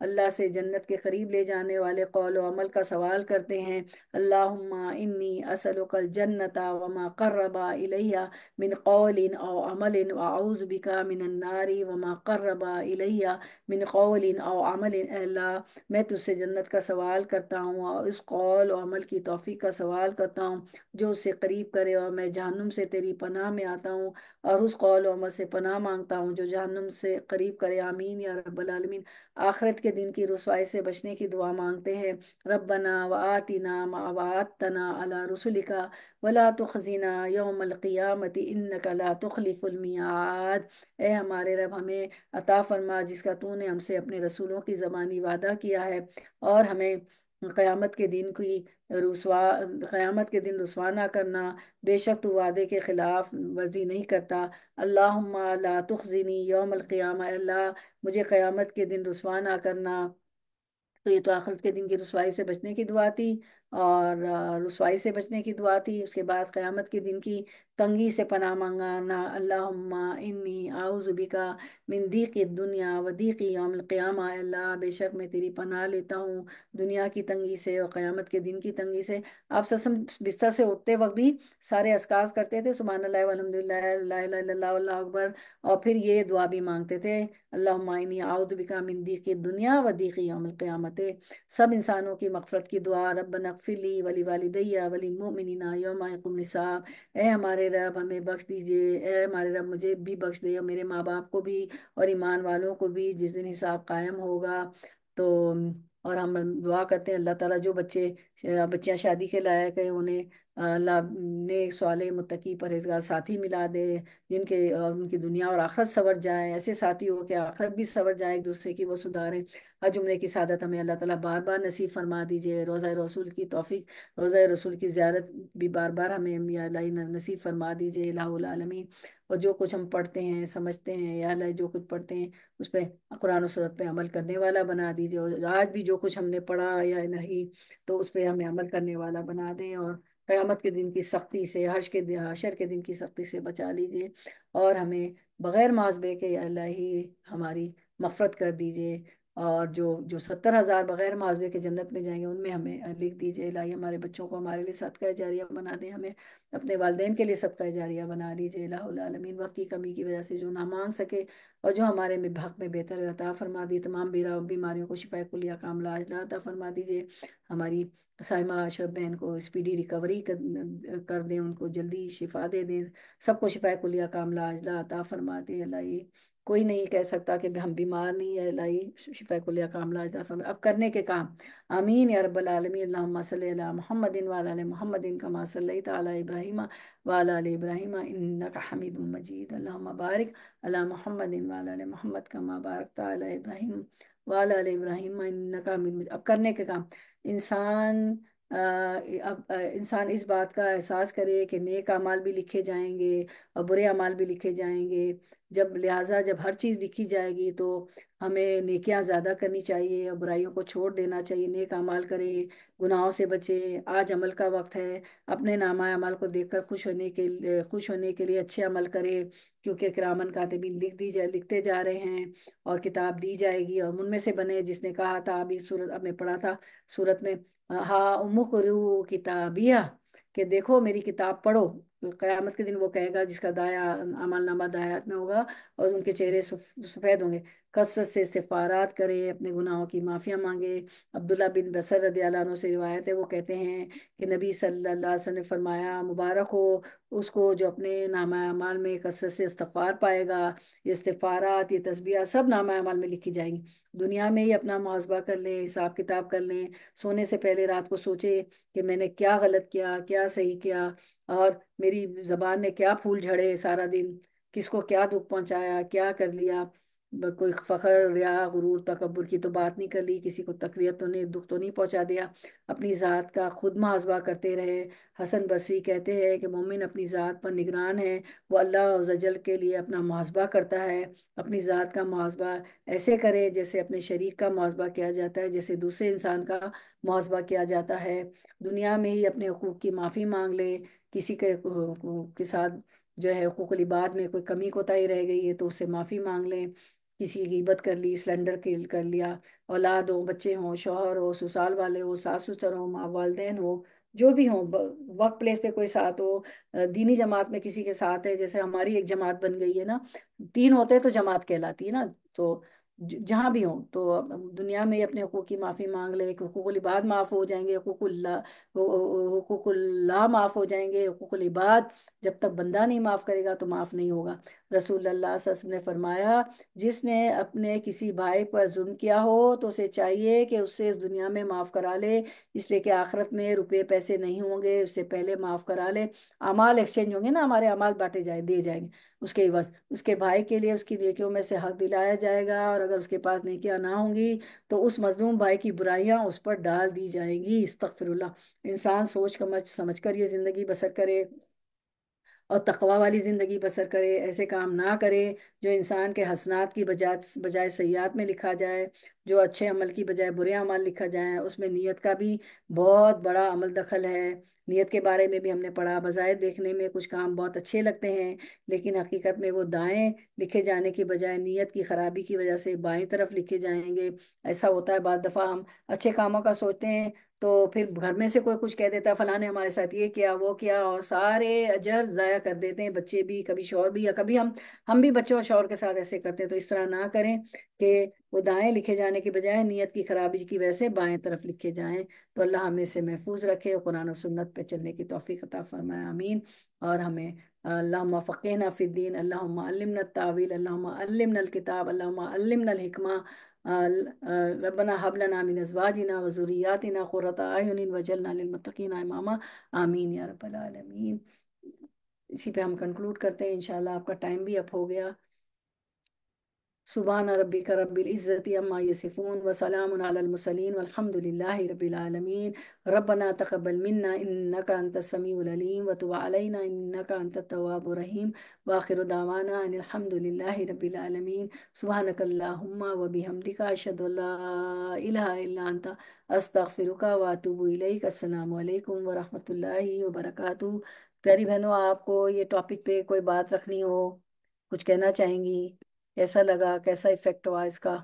अल्लाह से जन्नत के करीब ले जाने वाले कौल अमल का सवाल करते हैं अल्लाहुम्मा इन्नी असलुकल जन्नता वमा करबा इलैया मिन कौल औ अमल आउज़बिका मिनन्नारी वमा कर्रबा इलैया मिन कौल औ अमल अल्लाह मैं तुझसे जन्नत का सवाल करता हूँ और इस कौल और अमल की तोफ़ी का सवाल करता हूँ जो उससे करीब करे और मैं जहन्नुम से तेरी पनाह में आता हूँ और उस कौल और अमल से पनाह मांगता हूँ जो जहन्नुम से करीब करे आमीन या रब्बल आलमीन आखरत के दिन की रसवाई से बचने की दुआ मांगते हैं रबना वातना तना अला रसुलिका वला तुखजीना यौमलक़ियामती इन कला तुखलिफुलमियाद ए हमारे रब हमें अता फरमा जिसका तूने हमसे अपने रसूलों की ज़बानी वादा किया है और हमें क़यामत के दिन की रुसवा क़यामत के दिन रसवा ना करना बेशक तो वादे के ख़िलाफ़ वर्जी नहीं करता अल्ला ला तुखजिनी अल्लाह मुझे क़यामत के दिन रसवा ना करना तो ये तो आखिरत के दिन की रसवाई से बचने की दुआ थी और रसवाई से बचने की दुआ थी उसके बाद क़यामत के दिन की तंगी से पना मंगाना अल्लाहुम्मा इन्नी आउज़ुबिका मिन दीक़ी दुनिया व दीक़ी यौम अल्लाह बेशक मैं तेरी पना लेता हूँ दुनिया की तंगी से और क़यामत के दिन की तंगी से आप ससम बिस्तर से उठते वक्त भी सारे असकाज करते थे सुबह अलहमदिल्ला अकबर और फिर ये दुआ भी मांगते थे अल्लाहुम्मा इन्नी आउज़ुबिका मिन दीक़ी दुनिया व दीक़ी यौम सब इंसानों की मफ़रत की दुआ रब नकफिली वली वालदैया वली मोमिनना यौम साहब ए हमारे हमारे रब हमें बख्श दीजिए ए हमारे रब मुझे भी बख्श दे और मेरे माँ बाप को भी और ईमान वालों को भी जिस दिन हिसाब कायम होगा तो और हम दुआ करते हैं अल्लाह ताला जो बच्चे बच्चियाँ शादी के लायक है उन्हें ने साल मुतकी परहेजगार साथी मिला दे जिनके उनकी दुनिया और आखरत सवर जाए ऐसे साथी हो के आखरत भी सवर जाए एक दूसरे की वो सुधारें हर जुमले की सादत हमें अल्लाह ताला बार बार नसीब फरमा दीजिए रोज़ा रसूल की तोफ़ी रोज़ा रसूल की ज्यारत भी बार बार हमें नसीब फरमा दीजिए लामी और जो कुछ हम पढ़ते हैं समझते हैं या अल्लाह जो कुछ पढ़ते हैं उस पर कुरान और सूरत पे अमल करने वाला बना दीजिए और आज भी जो कुछ हमने पढ़ा या नहीं तो उस पर हमें अमल करने वाला बना दें और क़यामत के दिन की सख्ती से हर्ष के दिन हशर के दिन की सख्ती से बचा लीजिए और हमें बग़ैर माजबे के अल्लाह ही हमारी मफ़रत कर दीजिए और जो जो सत्तर हज़ार बगैर मुआवजे के जन्नत में जाएंगे उनमें हमें लिख दीजिए लाई हमारे बच्चों को हमारे लिए सदका जारिया बना दें हमें अपने वालदेन के लिए सदका जारिया बना लीजिए लामीन वक्त की कमी की वजह से जो ना मांग सके और जो हमारे में हक में बेहतर अता फरमा दी तमाम बीरा बीमारियों को शिफा कुलिया काम लाजला अता फरमा दीजिए हमारी साइमा अशरफ बहन को स्पीडी रिकवरी कर, कर दें उनको जल्दी शिफा दे दें सबको शिफा कुलिया काम अता फरमा दे अल्लाह कोई नहीं कह सकता कि हम बीमार नहीं है लाई लिया काम लाजा अब करने के काम आमीन या रब्बल अला मुहम्मदिन मोहम्मदिन वाल मुहम्मदिन कमा सल्ली ताला इब्राहिम वाल इब्राहिम इन्नका हमीदुम मजीद अल्लाहुम्मा बारिक अला मोहम्मदिन वाल मुहम्मद कमा बारक ताला इब्राहिम वाल इब्राहिम इन्नका हमीदुम मजीद अब करने के काम इंसान अब इंसान इस बात का एहसास करे कि नेक अमाल भी लिखे जाएंगे और बुरे अमाल भी लिखे जाएंगे जब लिहाजा जब हर चीज़ लिखी जाएगी तो हमें नेकियां ज़्यादा करनी चाहिए और बुराइयों को छोड़ देना चाहिए नेक अमाल करें गुनाहों से बचें आज अमल का वक्त है अपने नामा अमाल को देखकर खुश होने के खुश होने के लिए अच्छे अमल करें क्योंकि करामन कातबी लिख दी जा लिखते जा रहे हैं और किताब दी जाएगी और उनमें से बने जिसने कहा था अभी सूरत अब मैं पढ़ा था सूरत में हा उमुख रू किताबिया कि देखो मेरी किताब पढ़ो कयामत के दिन वो कहेगा जिसका दाया अमल नामा दायात में होगा और उनके चेहरे सफ़ेद होंगे कसरत से इस्तफारात करें अपने गुनाहों की माफ़िया मांगे अब्दुल्ला बिन बसर रदियालों से रिवायत है वो कहते हैं कि नबी सल्लल्लाहु अलैहि वसल्लम ने फरमाया मुबारक हो उसको जो अपने नामा अमाल में कसरत से इस्तफार पाएगा ये इस्तफारात ये तस्बिया सब नामा अमाल में लिखी जाएंगी दुनिया में ही अपना मुहासबा कर लें हिसाब किताब कर लें सोने से पहले रात को सोचे कि मैंने क्या गलत किया क्या सही किया और मेरी जबान ने क्या फूल झड़े सारा दिन किसको क्या दुख पहुंचाया क्या कर लिया कोई फ़खर या गुरूर तकबर की तो बात नहीं कर ली किसी को तकवीत तो नहीं दुख तो नहीं पहुंचा दिया अपनी ज़ात का खुद मुहासबा करते रहे हसन बसरी कहते हैं कि मोमिन अपनी ज़ात पर निगरान है वो अल्लाह जजल के लिए अपना मुहासबा करता है अपनी ज़ात का मुहासबा ऐसे करे जैसे अपने शरीक का मुहासबा किया जाता है जैसे दूसरे इंसान का मुहासबा किया जाता है दुनिया में ही अपने हकूक़ की माफ़ी मांग लें किसी के के साथ जो है हकूक़ल इबाद में कोई कमी कोताही रह गई है तो उससे माफ़ी मांग लें किसी की इबत कर ली सिलेंडर किल कर लिया औलाद हो बच्चे हों शोहर हो ससुराल वाले हो सास ससुर हो माँ वालदेन हो जो भी हो वर्क प्लेस पे कोई साथ हो दीनी जमात में किसी के साथ है जैसे हमारी एक जमात बन गई है ना तीन होते हैं तो जमात कहलाती है ना तो जहाँ भी हों तो दुनिया में अपने हकूक़ की माफ़ी मांग हकूक लिबाद माफ़ हो जाएंगे हकूक ला माफ़ हो जाएंगे हकूक़ लिबाद जब तक बंदा नहीं माफ़ करेगा तो माफ़ नहीं होगा रसूल अल्लाह ने फरमाया जिसने अपने किसी भाई पर जुर्म किया हो तो उसे चाहिए कि उससे इस दुनिया में माफ़ करा ले इसलिए कि आखिरत में रुपये पैसे नहीं होंगे उससे पहले माफ़ करा ले अमाल एक्सचेंज होंगे ना हमारे अमाल बांटे जाए दिए जाएंगे उसके बस उसके भाई के लिए उसकी नेकियों में से हक दिलाया जाएगा और अगर उसके पास नकियाँ ना होंगी तो उस मजलूम भाई की बुराइयाँ उस पर डाल दी जाएंगी इस्तफ़िरल्ला इंसान सोच समझ समझ कर ये ज़िंदगी बसर करे और तकवा वाली ज़िंदगी बसर करे ऐसे काम ना करे जो इंसान के हसनात की बजाय बजाय सयात में लिखा जाए जो अच्छे अमल की बजाय बुरे अमल लिखा जाए उसमें नीयत का भी बहुत बड़ा अमल दखल है नीयत के बारे में भी हमने पढ़ा बज़ाहिर देखने में कुछ काम बहुत अच्छे लगते हैं लेकिन हकीकत में वो दाएं लिखे जाने की बजाय नीयत की ख़राबी की वजह से बाएं तरफ लिखे जाएंगे ऐसा होता है बाद दफ़ा हम अच्छे कामों का सोचते हैं तो फिर घर में से कोई कुछ कह देता है फलाने हमारे साथ ये किया वो किया और सारे अजर ज़ाया कर देते हैं बच्चे भी कभी शौहर भी या कभी हम हम भी बच्चों और शौहर के साथ ऐसे करते हैं तो इस तरह ना करें कि वो दाएं लिखे जाने के बजाय नीयत की खराबी की वजह से बाएं तरफ लिखे जाएं तो अल्लाह हमें से महफूज रखे और कुरान और सुन्नत पे चलने की तोफ़ी अता फरमाए आमीन और हमें अल्लाह फ़क़ीना फ़िद्दीन अल्लाह अलमन तावील अल्लाह अलमन किताब अल्लाह अलमन हिकमा रबना لنا من ازواجنا وذرياتنا قرة اعين واجعلنا للمتقين اماما आमीन या رب العالمين इसी पे हम कंक्लूड करते हैं इंशाल्लाह आपका टाइम भी अप हो गया सुबहान रबिक रबिल्ज़त अम्मा यसिफ़ून वसलामसलिन अलहमदिल्ल रबीआलमीन रबना तकबल मन्ना इन्नका अंत समीम वतवालना इन्नका अंत तवाबरहीम वाखिर दावाना अनिलहमदिल्ल रबीआलमीन सुबहानकल्लाहुम्मा वबिहमदिका अशदुल्ला अंत अस्तफ़िरुका वातुबुलकम वरहमल वबरक प्यारी बहनों आपको ये टॉपिक पे कोई बात रखनी हो कुछ कहना चाहेंगी कैसा लगा कैसा इफेक्ट हुआ इसका